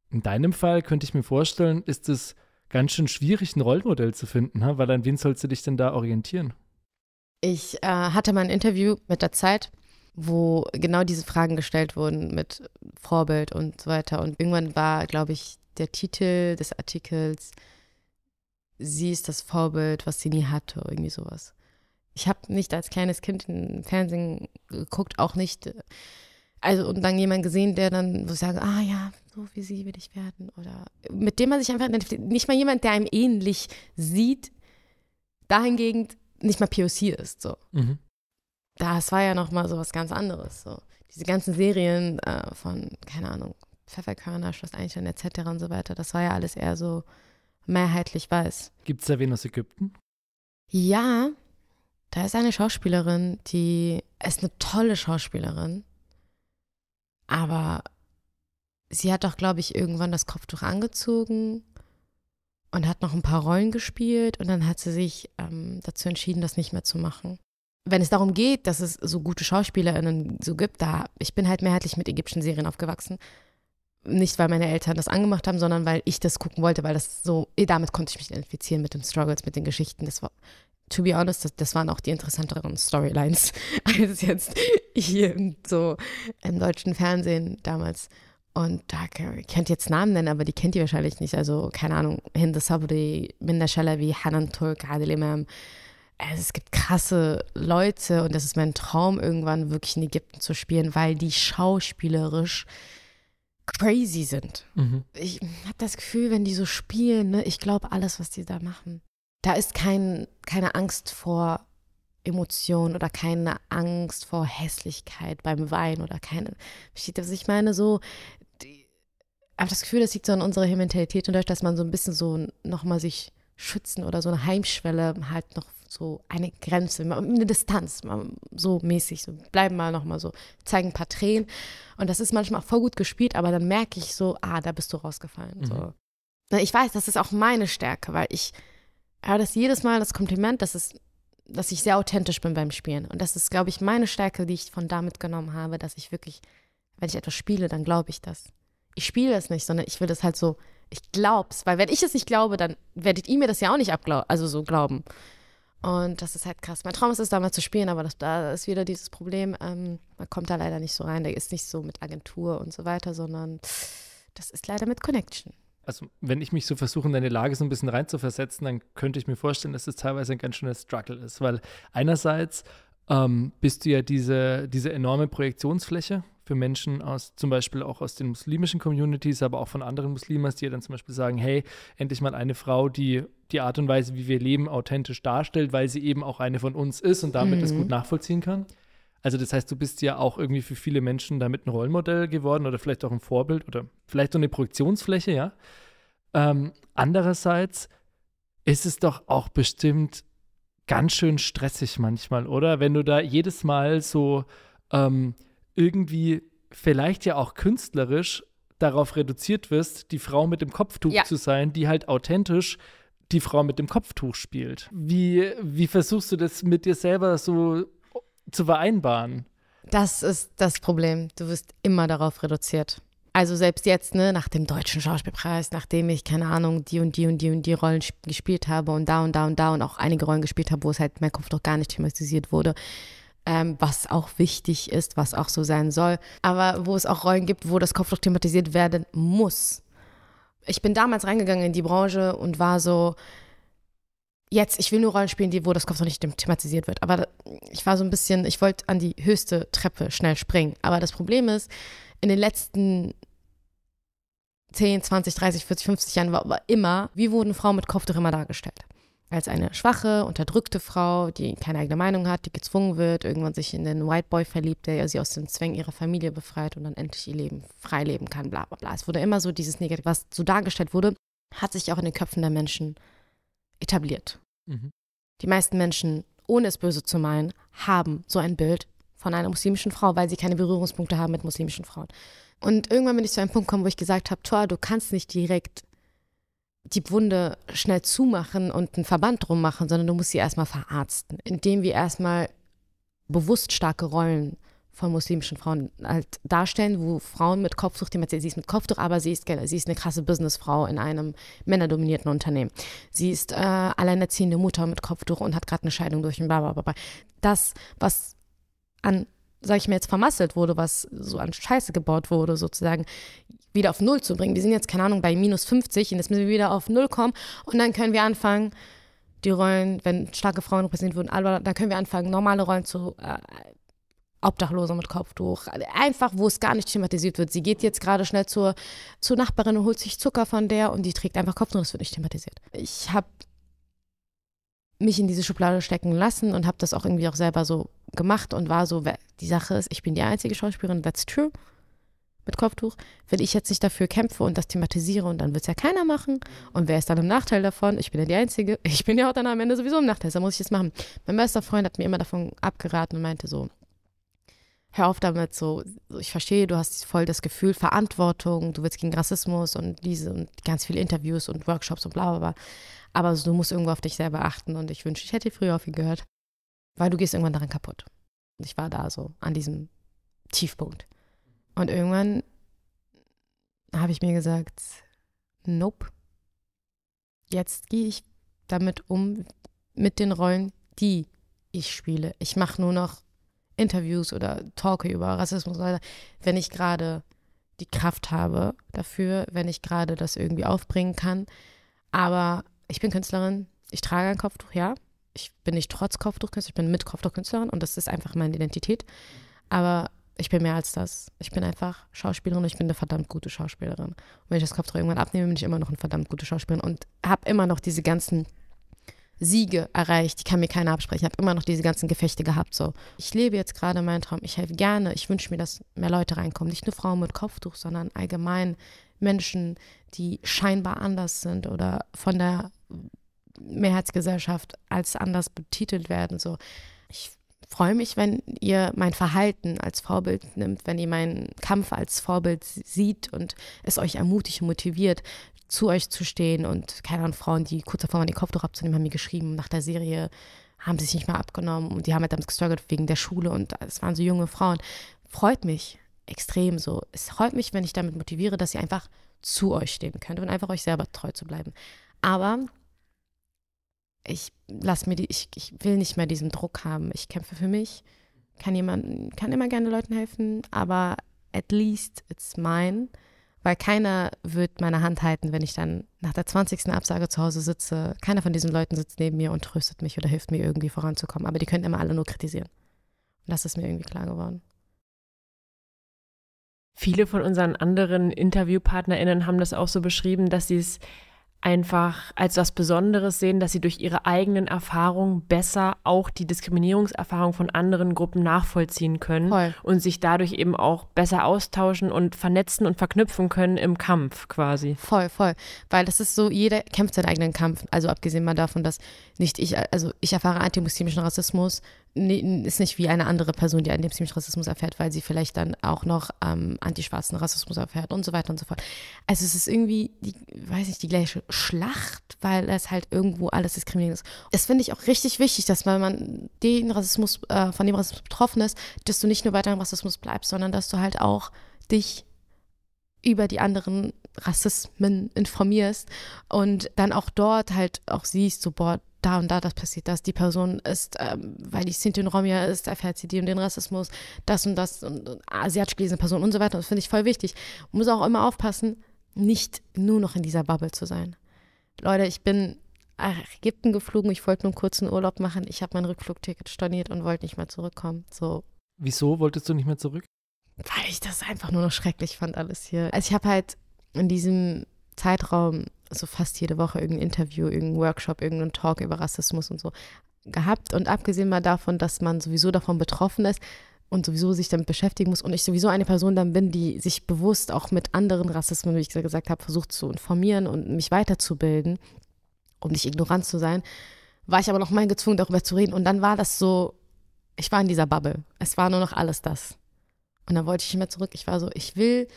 In deinem Fall könnte ich mir vorstellen, ist es ganz schön schwierig, ein Rollenmodell zu finden, ha? weil an wen sollst du dich denn da orientieren? Ich äh, hatte mal ein Interview mit der Zeit wo genau diese Fragen gestellt wurden mit Vorbild und so weiter. Und irgendwann war, glaube ich, der Titel des Artikels, sie ist das Vorbild, was sie nie hatte, irgendwie sowas. Ich habe nicht als kleines Kind im Fernsehen geguckt, auch nicht, äh, also und dann jemand gesehen, der dann, so sagt, ah ja, so wie sie will ich werden oder mit dem man sich einfach, nicht mal jemand, der einem ähnlich sieht, dahingegen nicht mal POC ist, so. Mhm. Das war ja nochmal so was ganz anderes, so. Diese ganzen Serien äh, von, keine Ahnung, Pfefferkörner, Schloss Einstein etc. und so weiter. Das war ja alles eher so mehrheitlich weiß. Gibt es da wen aus Ägypten? Ja, da ist eine Schauspielerin, die ist eine tolle Schauspielerin, aber sie hat doch, glaube ich, irgendwann das Kopftuch angezogen und hat noch ein paar Rollen gespielt und dann hat sie sich ähm, dazu entschieden, das nicht mehr zu machen. Wenn es darum geht, dass es so gute SchauspielerInnen so gibt, da ich bin halt mehrheitlich mit ägyptischen Serien aufgewachsen, nicht, weil meine Eltern das angemacht haben, sondern weil ich das gucken wollte, weil das so, eh, damit konnte ich mich identifizieren mit den Struggles, mit den Geschichten. Das war, to be honest, das, das waren auch die interessanteren Storylines <laughs> als jetzt hier so im deutschen Fernsehen damals. Und da ich könnte jetzt Namen nennen, aber die kennt ihr wahrscheinlich nicht. Also, keine Ahnung, Hinda Sabri, Minda Shalavi, Hanan Turk, Adel Imam. Also, es gibt krasse Leute und das ist mein Traum, irgendwann wirklich in Ägypten zu spielen, weil die schauspielerisch crazy sind. Mhm. Ich habe das Gefühl, wenn die so spielen, ne, ich glaube alles, was die da machen. Da ist kein, keine Angst vor Emotionen oder keine Angst vor Hässlichkeit beim Wein oder keine. Was ich meine, so. Die, aber das Gefühl, das liegt so an unserer Mentalität und dadurch, dass man so ein bisschen so nochmal sich schützen oder so eine Heimschwelle halt noch so eine Grenze, eine Distanz, so mäßig, so bleiben mal nochmal so, zeigen ein paar Tränen. Und das ist manchmal auch voll gut gespielt, aber dann merke ich so, ah, da bist du rausgefallen. Mhm. So. Ich weiß, das ist auch meine Stärke, weil ich höre das jedes Mal das Kompliment, das ist, dass ich sehr authentisch bin beim Spielen. Und das ist, glaube ich, meine Stärke, die ich von da mitgenommen habe, dass ich wirklich, wenn ich etwas spiele, dann glaube ich das. Ich spiele es nicht, sondern ich will das halt so, ich glaub's, weil wenn ich es nicht glaube, dann werdet ihr mir das ja auch nicht abglauben, also so glauben. Und das ist halt krass. Mein Traum ist es, da mal zu spielen, aber das, da ist wieder dieses Problem, ähm, man kommt da leider nicht so rein. Da ist nicht so mit Agentur und so weiter, sondern das ist leider mit Connection. Also, wenn ich mich so versuche, in deine Lage so ein bisschen reinzuversetzen, dann könnte ich mir vorstellen, dass es das teilweise ein ganz schönes Struggle ist, weil einerseits ähm, bist du ja diese, diese enorme Projektionsfläche, für Menschen aus, zum Beispiel auch aus den muslimischen Communities, aber auch von anderen Muslimen, die ja dann zum Beispiel sagen, hey, endlich mal eine Frau, die die Art und Weise, wie wir leben, authentisch darstellt, weil sie eben auch eine von uns ist und damit mhm. es gut nachvollziehen kann? Also das heißt, du bist ja auch irgendwie für viele Menschen damit ein Rollenmodell geworden oder vielleicht auch ein Vorbild oder vielleicht so eine Projektionsfläche, ja. Ähm, andererseits ist es doch auch bestimmt ganz schön stressig manchmal, oder? Wenn du da jedes Mal so ähm, irgendwie vielleicht ja auch künstlerisch darauf reduziert wirst, die Frau mit dem Kopftuch ja. zu sein, die halt authentisch die Frau mit dem Kopftuch spielt. Wie, wie versuchst du das mit dir selber so zu vereinbaren? Das ist das Problem. Du wirst immer darauf reduziert. Also selbst jetzt, ne, nach dem deutschen Schauspielpreis, nachdem ich, keine Ahnung, die und die und die und die Rollen gespielt habe und da und da und da und auch einige Rollen gespielt habe, wo es halt mein Kopf doch gar nicht thematisiert wurde, ähm, was auch wichtig ist, was auch so sein soll, aber wo es auch Rollen gibt, wo das Kopftuch thematisiert werden muss. Ich bin damals reingegangen in die Branche und war so, jetzt, ich will nur Rollen spielen, die, wo das Kopftuch nicht thematisiert wird. Aber ich war so ein bisschen, ich wollte an die höchste Treppe schnell springen. Aber das Problem ist, in den letzten 10, 20, 30, 40, 50 Jahren war aber immer, wie wurden Frauen mit Kopftuch immer dargestellt? als eine schwache, unterdrückte Frau, die keine eigene Meinung hat, die gezwungen wird, irgendwann sich in den White Boy verliebt, der sie aus den Zwängen ihrer Familie befreit und dann endlich ihr Leben frei leben kann, bla bla bla. Es wurde immer so dieses Negativ, was so dargestellt wurde, hat sich auch in den Köpfen der Menschen etabliert. Mhm. Die meisten Menschen, ohne es böse zu meinen, haben so ein Bild von einer muslimischen Frau, weil sie keine Berührungspunkte haben mit muslimischen Frauen. Und irgendwann bin ich zu einem Punkt gekommen, wo ich gesagt habe, Tor, du kannst nicht direkt die Wunde schnell zumachen und einen Verband drum machen, sondern du musst sie erstmal verarzten, indem wir erstmal bewusst starke Rollen von muslimischen Frauen halt darstellen, wo Frauen mit Kopftuch thematisiert. Sie ist mit Kopftuch, aber sie ist, sie ist eine krasse Businessfrau in einem männerdominierten Unternehmen. Sie ist äh, alleinerziehende Mutter mit Kopftuch und hat gerade eine Scheidung durch ein Baba. bla Das, was an sag ich mir jetzt, vermasselt wurde, was so an Scheiße gebaut wurde, sozusagen, wieder auf Null zu bringen. Wir sind jetzt, keine Ahnung, bei minus 50 und jetzt müssen wir wieder auf Null kommen und dann können wir anfangen, die Rollen, wenn starke Frauen repräsentiert wurden, aber dann können wir anfangen, normale Rollen zu äh, Obdachlose mit Kopftuch. Einfach, wo es gar nicht thematisiert wird. Sie geht jetzt gerade schnell zur, zur Nachbarin und holt sich Zucker von der und die trägt einfach Kopftuch und das wird nicht thematisiert. Ich habe mich in diese Schublade stecken lassen und habe das auch irgendwie auch selber so gemacht und war so, die Sache ist, ich bin die einzige Schauspielerin, that's true, mit Kopftuch. Wenn ich jetzt nicht dafür kämpfe und das thematisiere und dann wird es ja keiner machen und wer ist dann im Nachteil davon? Ich bin ja die Einzige. <laughs> Ich bin ja auch dann am Ende sowieso im Nachteil, da muss ich es machen. Mein bester Freund hat mir immer davon abgeraten und meinte so, hör auf damit, so, ich verstehe, du hast voll das Gefühl, Verantwortung, du willst gegen Rassismus und diese und ganz viele Interviews und Workshops und bla bla bla. Aber so, du musst irgendwo auf dich selber achten und ich wünsche, ich hätte früher auf ihn gehört weil du gehst irgendwann daran kaputt. Und ich war da so an diesem Tiefpunkt. Und irgendwann habe ich mir gesagt, nope, jetzt gehe ich damit um, mit den Rollen, die ich spiele. Ich mache nur noch Interviews oder talke über Rassismus, wenn ich gerade die Kraft habe dafür, wenn ich gerade das irgendwie aufbringen kann. Aber ich bin Künstlerin, ich trage ein Kopftuch, ja, ich bin nicht trotz Kopftuchkünstler, ich bin mit Kopftuchkünstlerin und das ist einfach meine Identität. Aber ich bin mehr als das. Ich bin einfach Schauspielerin, und ich bin eine verdammt gute Schauspielerin. Und wenn ich das Kopftuch irgendwann abnehme, bin ich immer noch eine verdammt gute Schauspielerin und habe immer noch diese ganzen Siege erreicht, die kann mir keiner absprechen. Ich habe immer noch diese ganzen Gefechte gehabt. So, ich lebe jetzt gerade meinen Traum. Ich helfe gerne. Ich wünsche mir, dass mehr Leute reinkommen. Nicht nur Frauen mit Kopftuch, sondern allgemein Menschen, die scheinbar anders sind oder von der Mehrheitsgesellschaft als anders betitelt werden. So, ich freue mich, wenn ihr mein Verhalten als Vorbild nimmt, wenn ihr meinen Kampf als Vorbild sieht und es euch ermutigt und motiviert, zu euch zu stehen. Und keine Ahnung, Frauen, die kurz davor waren, den Kopftuch abzunehmen, haben mir geschrieben nach der Serie, haben sie sich nicht mehr abgenommen und die haben halt damit gestruggelt wegen der Schule und es waren so junge Frauen. Freut mich extrem so. Es freut mich, wenn ich damit motiviere, dass ihr einfach zu euch stehen könnt und einfach euch selber treu zu bleiben. Aber ich lass mir die, ich, ich will nicht mehr diesen Druck haben. Ich kämpfe für mich, kann jemanden, kann immer gerne Leuten helfen, aber at least it's mine. Weil keiner wird meine Hand halten, wenn ich dann nach der 20. Absage zu Hause sitze. Keiner von diesen Leuten sitzt neben mir und tröstet mich oder hilft mir irgendwie voranzukommen. Aber die können immer alle nur kritisieren. Und das ist mir irgendwie klar geworden. Viele von unseren anderen InterviewpartnerInnen haben das auch so beschrieben, dass sie es einfach als was Besonderes sehen, dass sie durch ihre eigenen Erfahrungen besser auch die Diskriminierungserfahrung von anderen Gruppen nachvollziehen können Voll. und sich dadurch eben auch besser austauschen und vernetzen und verknüpfen können im Kampf quasi. Voll, voll. Weil das ist so, jeder kämpft seinen eigenen Kampf. Also abgesehen mal davon, dass nicht ich, also ich erfahre antimuslimischen Rassismus, ist nicht wie eine andere Person, die an dem ziemlich Rassismus erfährt, weil sie vielleicht dann auch noch ähm, antischwarzen Rassismus erfährt und so weiter und so fort. Also es ist irgendwie, die, weiß nicht, die gleiche Schlacht, weil es halt irgendwo alles diskriminierend ist. Das finde ich auch richtig wichtig, dass wenn man den Rassismus, äh, von dem Rassismus betroffen ist, dass du nicht nur bei deinem Rassismus bleibst, sondern dass du halt auch dich über die anderen Rassismen informierst und dann auch dort halt auch siehst, so boah, da und da das passiert das, die Person ist, ähm, weil die Sinti und Romja ist, erfährt sie die und den Rassismus, das und das und, und asiatisch gelesene Person und so weiter. Das finde ich voll wichtig. Man muss auch immer aufpassen, nicht nur noch in dieser Bubble zu sein. Leute, ich bin nach Ägypten geflogen, ich wollte nur einen kurzen Urlaub machen, ich habe mein Rückflugticket storniert und wollte nicht mehr zurückkommen. So. Wieso wolltest du nicht mehr zurück? Weil ich das einfach nur noch schrecklich fand, alles hier. Also ich habe halt in diesem Zeitraum so fast jede Woche irgendein Interview, irgendein Workshop, irgendeinen Talk über Rassismus und so gehabt. Und abgesehen mal davon, dass man sowieso davon betroffen ist und sowieso sich damit beschäftigen muss und ich sowieso eine Person dann bin, die sich bewusst auch mit anderen Rassismen, wie ich gesagt habe, versucht zu informieren und mich weiterzubilden, um nicht ignorant zu sein, war ich aber noch mal gezwungen, darüber zu reden. Und dann war das so, ich war in dieser Bubble. Es war nur noch alles das. Und dann wollte ich nicht mehr zurück. Ich war so, ich will.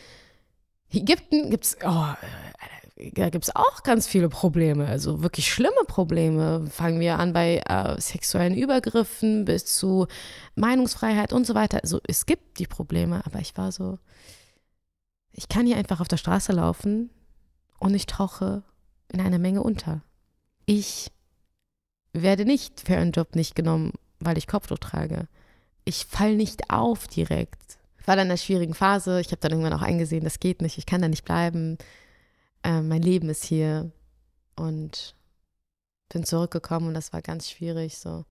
Ägypten gibt's, oh, äh, da gibt es auch ganz viele Probleme, also wirklich schlimme Probleme. Fangen wir an bei äh, sexuellen Übergriffen bis zu Meinungsfreiheit und so weiter. Also es gibt die Probleme, aber ich war so, ich kann hier einfach auf der Straße laufen und ich tauche in einer Menge unter. Ich werde nicht für einen Job nicht genommen, weil ich Kopftuch trage. Ich falle nicht auf direkt. Ich war dann in einer schwierigen Phase. Ich habe dann irgendwann auch eingesehen, das geht nicht, ich kann da nicht bleiben. Äh, mein Leben ist hier und bin zurückgekommen und das war ganz schwierig so.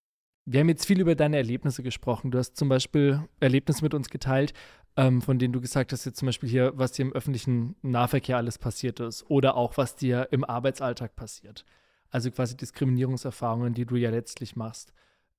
Wir haben jetzt viel über deine Erlebnisse gesprochen. Du hast zum Beispiel Erlebnisse mit uns geteilt, ähm, von denen du gesagt hast, jetzt zum Beispiel hier, was dir im öffentlichen Nahverkehr alles passiert ist oder auch was dir im Arbeitsalltag passiert. Also quasi Diskriminierungserfahrungen, die du ja letztlich machst.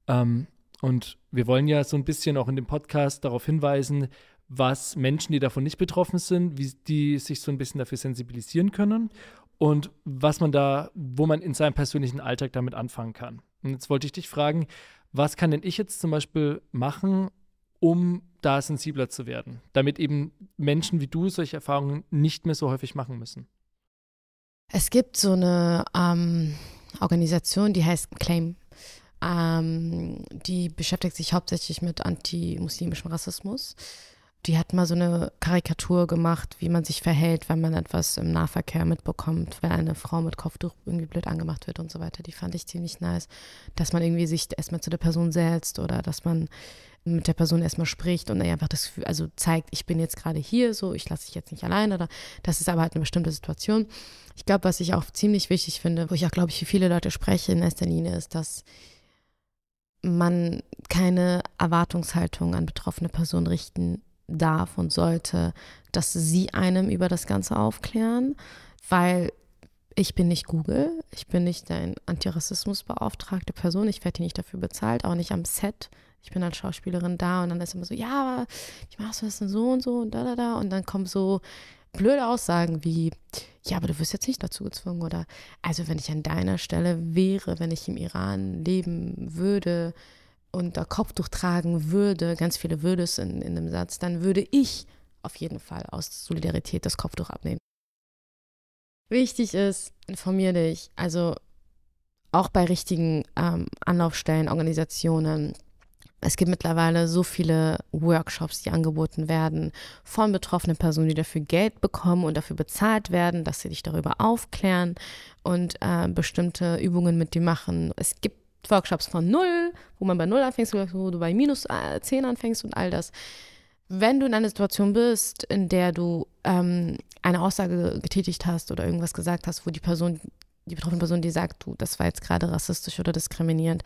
Ähm, und wir wollen ja so ein bisschen auch in dem Podcast darauf hinweisen, was Menschen, die davon nicht betroffen sind, wie die sich so ein bisschen dafür sensibilisieren können und was man da, wo man in seinem persönlichen Alltag damit anfangen kann. Und jetzt wollte ich dich fragen, was kann denn ich jetzt zum Beispiel machen, um da sensibler zu werden, damit eben Menschen wie du solche Erfahrungen nicht mehr so häufig machen müssen? Es gibt so eine ähm, Organisation, die heißt Claim. Ähm, die beschäftigt sich hauptsächlich mit antimuslimischem Rassismus die hat mal so eine Karikatur gemacht, wie man sich verhält, wenn man etwas im Nahverkehr mitbekommt, wenn eine Frau mit Kopftuch irgendwie blöd angemacht wird und so weiter. Die fand ich ziemlich nice, dass man irgendwie sich erstmal zu der Person setzt oder dass man mit der Person erstmal spricht und einfach das Gefühl, also zeigt, ich bin jetzt gerade hier, so, ich lasse dich jetzt nicht allein oder das ist aber halt eine bestimmte Situation. Ich glaube, was ich auch ziemlich wichtig finde, wo ich auch, glaube ich, für viele Leute spreche in erster Linie, ist, dass man keine Erwartungshaltung an betroffene Personen richten darf und sollte, dass sie einem über das Ganze aufklären, weil ich bin nicht Google, ich bin nicht ein Antirassismusbeauftragte Person, ich werde hier nicht dafür bezahlt, auch nicht am Set. Ich bin als Schauspielerin da und dann ist immer so, ja, aber wie machst du das denn so und so und da, da, da. Und dann kommen so blöde Aussagen wie, ja, aber du wirst jetzt nicht dazu gezwungen oder, also wenn ich an deiner Stelle wäre, wenn ich im Iran leben würde, und Kopftuch tragen würde, ganz viele Würdes in, in dem Satz, dann würde ich auf jeden Fall aus Solidarität das Kopftuch abnehmen. Wichtig ist, informier dich. Also auch bei richtigen ähm, Anlaufstellen, Organisationen. Es gibt mittlerweile so viele Workshops, die angeboten werden von betroffenen Personen, die dafür Geld bekommen und dafür bezahlt werden, dass sie dich darüber aufklären und äh, bestimmte Übungen mit dir machen. Es gibt Workshops von null, wo man bei null anfängst, wo du bei minus 10 äh, anfängst und all das. Wenn du in einer Situation bist, in der du ähm, eine Aussage getätigt hast oder irgendwas gesagt hast, wo die Person, die betroffene Person dir sagt, du, das war jetzt gerade rassistisch oder diskriminierend,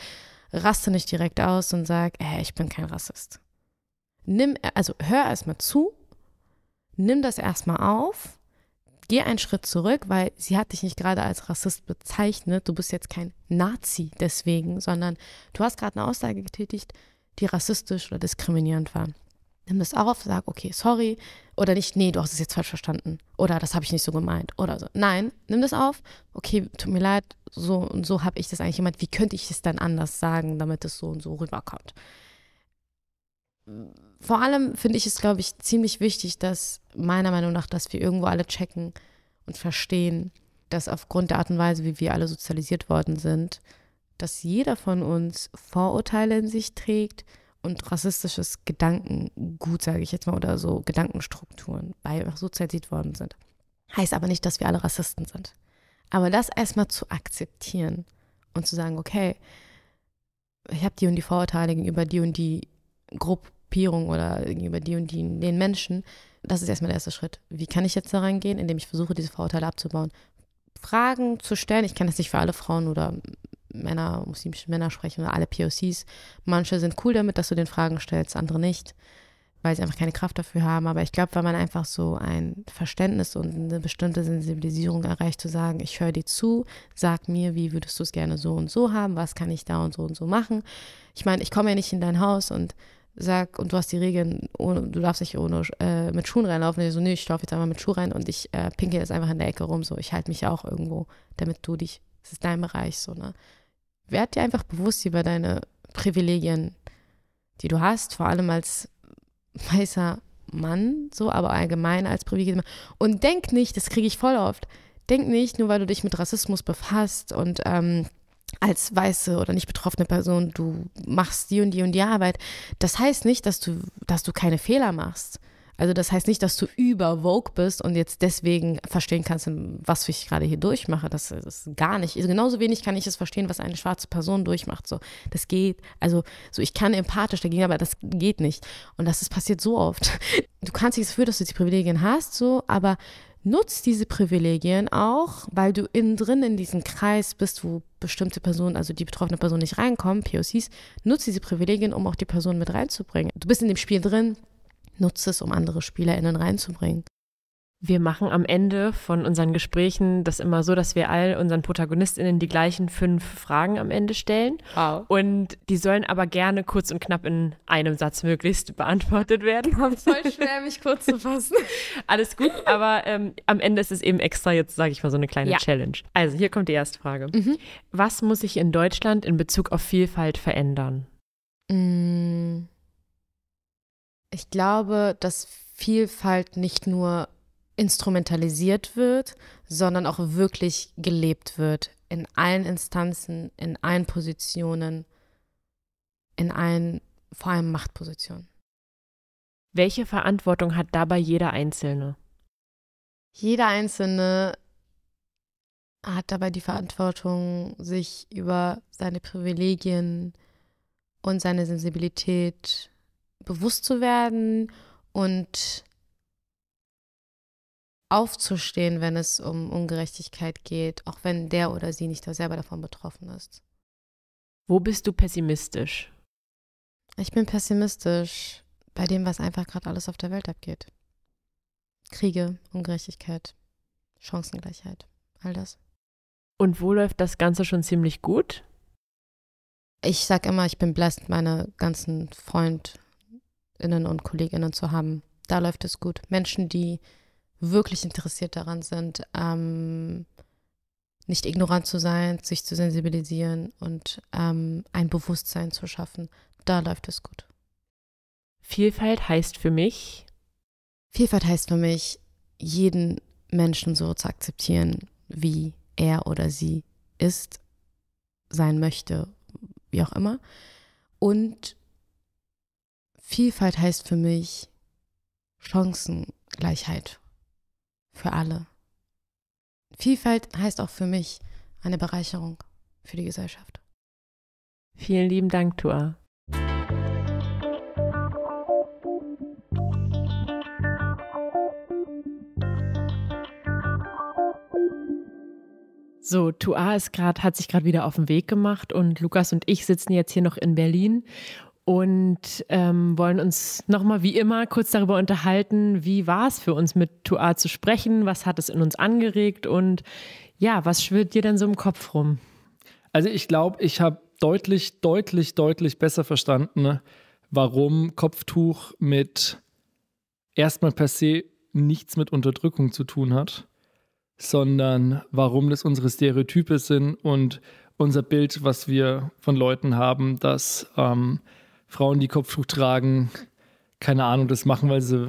raste nicht direkt aus und sag, hey, äh, ich bin kein Rassist. Nimm, äh, also hör erstmal zu, nimm das erstmal auf geh einen Schritt zurück, weil sie hat dich nicht gerade als Rassist bezeichnet. Du bist jetzt kein Nazi deswegen, sondern du hast gerade eine Aussage getätigt, die rassistisch oder diskriminierend war. Nimm das auf, sag, okay, sorry. Oder nicht, nee, du hast es jetzt falsch verstanden. Oder das habe ich nicht so gemeint. Oder so. Nein, nimm das auf. Okay, tut mir leid, so und so habe ich das eigentlich gemeint. Wie könnte ich es dann anders sagen, damit es so und so rüberkommt? vor allem finde ich es, glaube ich, ziemlich wichtig, dass meiner Meinung nach, dass wir irgendwo alle checken und verstehen, dass aufgrund der Art und Weise, wie wir alle sozialisiert worden sind, dass jeder von uns Vorurteile in sich trägt und rassistisches Gedankengut, sage ich jetzt mal, oder so Gedankenstrukturen, weil wir sozialisiert worden sind. Heißt aber nicht, dass wir alle Rassisten sind. Aber das erstmal zu akzeptieren und zu sagen, okay, ich habe die und die Vorurteile gegenüber die und die Gruppe Gruppierung oder irgendwie über die und die, den Menschen. Das ist erstmal der erste Schritt. Wie kann ich jetzt da reingehen, indem ich versuche, diese Vorurteile abzubauen? Fragen zu stellen. Ich kann das nicht für alle Frauen oder Männer, muslimische Männer sprechen oder alle POCs. Manche sind cool damit, dass du den Fragen stellst, andere nicht, weil sie einfach keine Kraft dafür haben. Aber ich glaube, weil man einfach so ein Verständnis und eine bestimmte Sensibilisierung erreicht, zu sagen, ich höre dir zu, sag mir, wie würdest du es gerne so und so haben, was kann ich da und so und so machen. Ich meine, ich komme ja nicht in dein Haus und sag, und du hast die Regeln, ohne, du darfst nicht ohne, äh, mit Schuhen reinlaufen. Und ich so, nee, ich laufe jetzt einfach mit Schuhen rein und ich äh, pinkel jetzt einfach in der Ecke rum. So, ich halte mich auch irgendwo, damit du dich, es ist dein Bereich, so, ne? Werd dir einfach bewusst über deine Privilegien, die du hast, vor allem als weißer Mann, so, aber allgemein als Privilegien. Und denk nicht, das kriege ich voll oft, denk nicht, nur weil du dich mit Rassismus befasst und, ähm, als weiße oder nicht betroffene Person, du machst die und die und die Arbeit. Das heißt nicht, dass du, dass du keine Fehler machst. Also das heißt nicht, dass du über bist und jetzt deswegen verstehen kannst, was ich gerade hier durchmache. Das, ist gar nicht. Also genauso wenig kann ich es verstehen, was eine schwarze Person durchmacht. So, das geht. Also so, ich kann empathisch dagegen, aber das geht nicht. Und das ist passiert so oft. Du kannst dich dafür, dass du die Privilegien hast, so, aber nutzt diese Privilegien auch, weil du innen drin in diesem Kreis bist, wo bestimmte Personen, also die betroffene Person nicht reinkommen, POCs, nutzt diese Privilegien, um auch die Person mit reinzubringen. Du bist in dem Spiel drin, nutzt es, um andere SpielerInnen reinzubringen. Wir machen am Ende von unseren Gesprächen das immer so, dass wir all unseren ProtagonistInnen die gleichen fünf Fragen am Ende stellen. Wow. Und die sollen aber gerne kurz und knapp in einem Satz möglichst beantwortet werden. Voll schwer, mich kurz zu fassen. <laughs> Alles gut, aber ähm, am Ende ist es eben extra jetzt, sage ich mal, so eine kleine ja. Challenge. Also, hier kommt die erste Frage. Mhm. Was muss sich in Deutschland in Bezug auf Vielfalt verändern? Mm. Ich glaube, dass Vielfalt nicht nur instrumentalisiert wird, sondern auch wirklich gelebt wird. In allen Instanzen, in allen Positionen, in allen, vor allem Machtpositionen. Welche Verantwortung hat dabei jeder Einzelne? Jeder Einzelne hat dabei die Verantwortung, sich über seine Privilegien und seine Sensibilität bewusst zu werden und aufzustehen, wenn es um Ungerechtigkeit geht, auch wenn der oder sie nicht da selber davon betroffen ist. Wo bist du pessimistisch? Ich bin pessimistisch bei dem, was einfach gerade alles auf der Welt abgeht. Kriege, Ungerechtigkeit, Chancengleichheit, all das. Und wo läuft das Ganze schon ziemlich gut? Ich sag immer, ich bin blessed, meine ganzen FreundInnen und KollegInnen zu haben. Da läuft es gut. Menschen, die wirklich interessiert daran sind, ähm, nicht ignorant zu sein, sich zu sensibilisieren und ähm, ein Bewusstsein zu schaffen. Da läuft es gut. Vielfalt heißt für mich. Vielfalt heißt für mich, jeden Menschen so zu akzeptieren, wie er oder sie ist, sein möchte, wie auch immer. Und Vielfalt heißt für mich Chancengleichheit für alle. Vielfalt heißt auch für mich eine Bereicherung für die Gesellschaft. Vielen lieben Dank, Tua. So, Tua ist grad, hat sich gerade wieder auf den Weg gemacht und Lukas und ich sitzen jetzt hier noch in Berlin und ähm, wollen uns nochmal wie immer kurz darüber unterhalten, wie war es für uns mit Tuar zu sprechen, was hat es in uns angeregt und ja, was schwirrt dir denn so im Kopf rum? Also ich glaube, ich habe deutlich, deutlich, deutlich besser verstanden, ne, warum Kopftuch mit erstmal per se nichts mit Unterdrückung zu tun hat, sondern warum das unsere Stereotype sind und unser Bild, was wir von Leuten haben, dass... Ähm, Frauen, die Kopftuch tragen, keine Ahnung, das machen, weil sie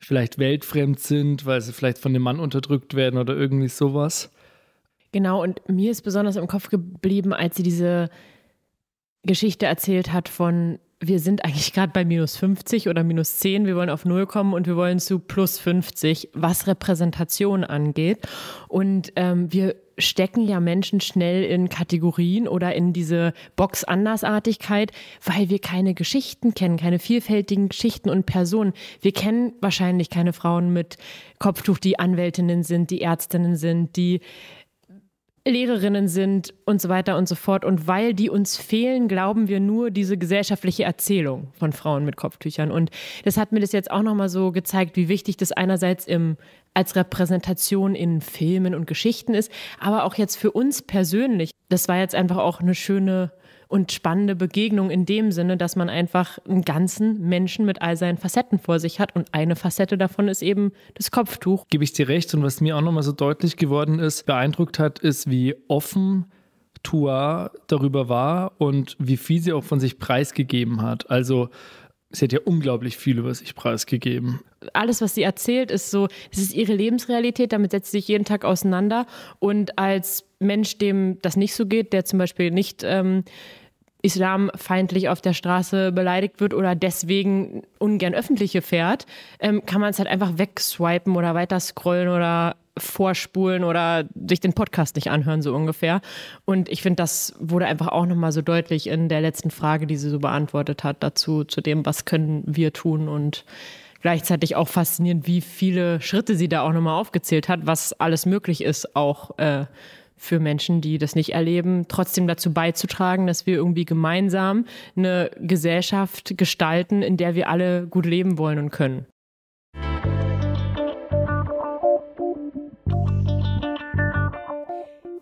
vielleicht weltfremd sind, weil sie vielleicht von dem Mann unterdrückt werden oder irgendwie sowas. Genau, und mir ist besonders im Kopf geblieben, als sie diese Geschichte erzählt hat von, wir sind eigentlich gerade bei minus 50 oder minus 10, wir wollen auf 0 kommen und wir wollen zu plus 50, was Repräsentation angeht. Und ähm, wir stecken ja Menschen schnell in Kategorien oder in diese Box Andersartigkeit, weil wir keine Geschichten kennen, keine vielfältigen Geschichten und Personen. Wir kennen wahrscheinlich keine Frauen mit Kopftuch, die Anwältinnen sind, die Ärztinnen sind, die Lehrerinnen sind und so weiter und so fort. Und weil die uns fehlen, glauben wir nur diese gesellschaftliche Erzählung von Frauen mit Kopftüchern. Und das hat mir das jetzt auch nochmal so gezeigt, wie wichtig das einerseits im, als Repräsentation in Filmen und Geschichten ist, aber auch jetzt für uns persönlich. Das war jetzt einfach auch eine schöne und spannende Begegnung in dem Sinne, dass man einfach einen ganzen Menschen mit all seinen Facetten vor sich hat und eine Facette davon ist eben das Kopftuch. Gebe ich dir recht und was mir auch nochmal so deutlich geworden ist, beeindruckt hat, ist, wie offen Tua darüber war und wie viel sie auch von sich preisgegeben hat. Also sie hat ja unglaublich viel über sich preisgegeben alles, was sie erzählt, ist so, es ist ihre Lebensrealität, damit setzt sie sich jeden Tag auseinander. Und als Mensch, dem das nicht so geht, der zum Beispiel nicht ähm, islamfeindlich auf der Straße beleidigt wird oder deswegen ungern öffentliche fährt, ähm, kann man es halt einfach wegswipen oder weiter scrollen oder vorspulen oder sich den Podcast nicht anhören, so ungefähr. Und ich finde, das wurde einfach auch nochmal so deutlich in der letzten Frage, die sie so beantwortet hat, dazu, zu dem, was können wir tun und gleichzeitig auch faszinierend, wie viele Schritte sie da auch nochmal aufgezählt hat, was alles möglich ist, auch äh, für Menschen, die das nicht erleben, trotzdem dazu beizutragen, dass wir irgendwie gemeinsam eine Gesellschaft gestalten, in der wir alle gut leben wollen und können.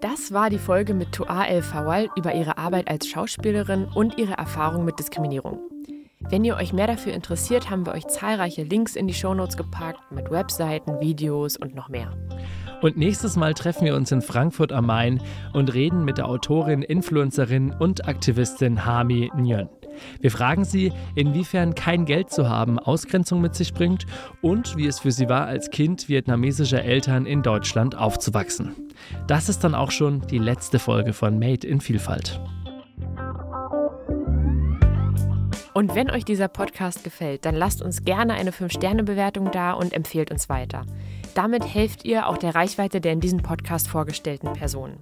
Das war die Folge mit Toa El Fawal über ihre Arbeit als Schauspielerin und ihre Erfahrung mit Diskriminierung. Wenn ihr euch mehr dafür interessiert, haben wir euch zahlreiche Links in die Shownotes gepackt mit Webseiten, Videos und noch mehr. Und nächstes Mal treffen wir uns in Frankfurt am Main und reden mit der Autorin, Influencerin und Aktivistin Hami Nguyen. Wir fragen sie, inwiefern kein Geld zu haben Ausgrenzung mit sich bringt und wie es für sie war, als Kind vietnamesischer Eltern in Deutschland aufzuwachsen. Das ist dann auch schon die letzte Folge von Made in Vielfalt. Und wenn euch dieser Podcast gefällt, dann lasst uns gerne eine 5-Sterne-Bewertung da und empfehlt uns weiter. Damit helft ihr auch der Reichweite der in diesem Podcast vorgestellten Personen.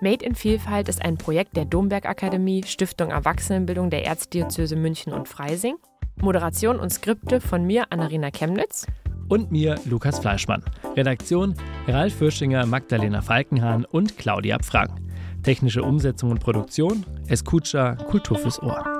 Made in Vielfalt ist ein Projekt der Domberg Akademie, Stiftung Erwachsenenbildung der Erzdiözese München und Freising. Moderation und Skripte von mir, Annarina Chemnitz. Und mir, Lukas Fleischmann. Redaktion: Ralf Fürschinger, Magdalena Falkenhahn und Claudia Pfrang. Technische Umsetzung und Produktion: Escucha, Kultur fürs Ohr.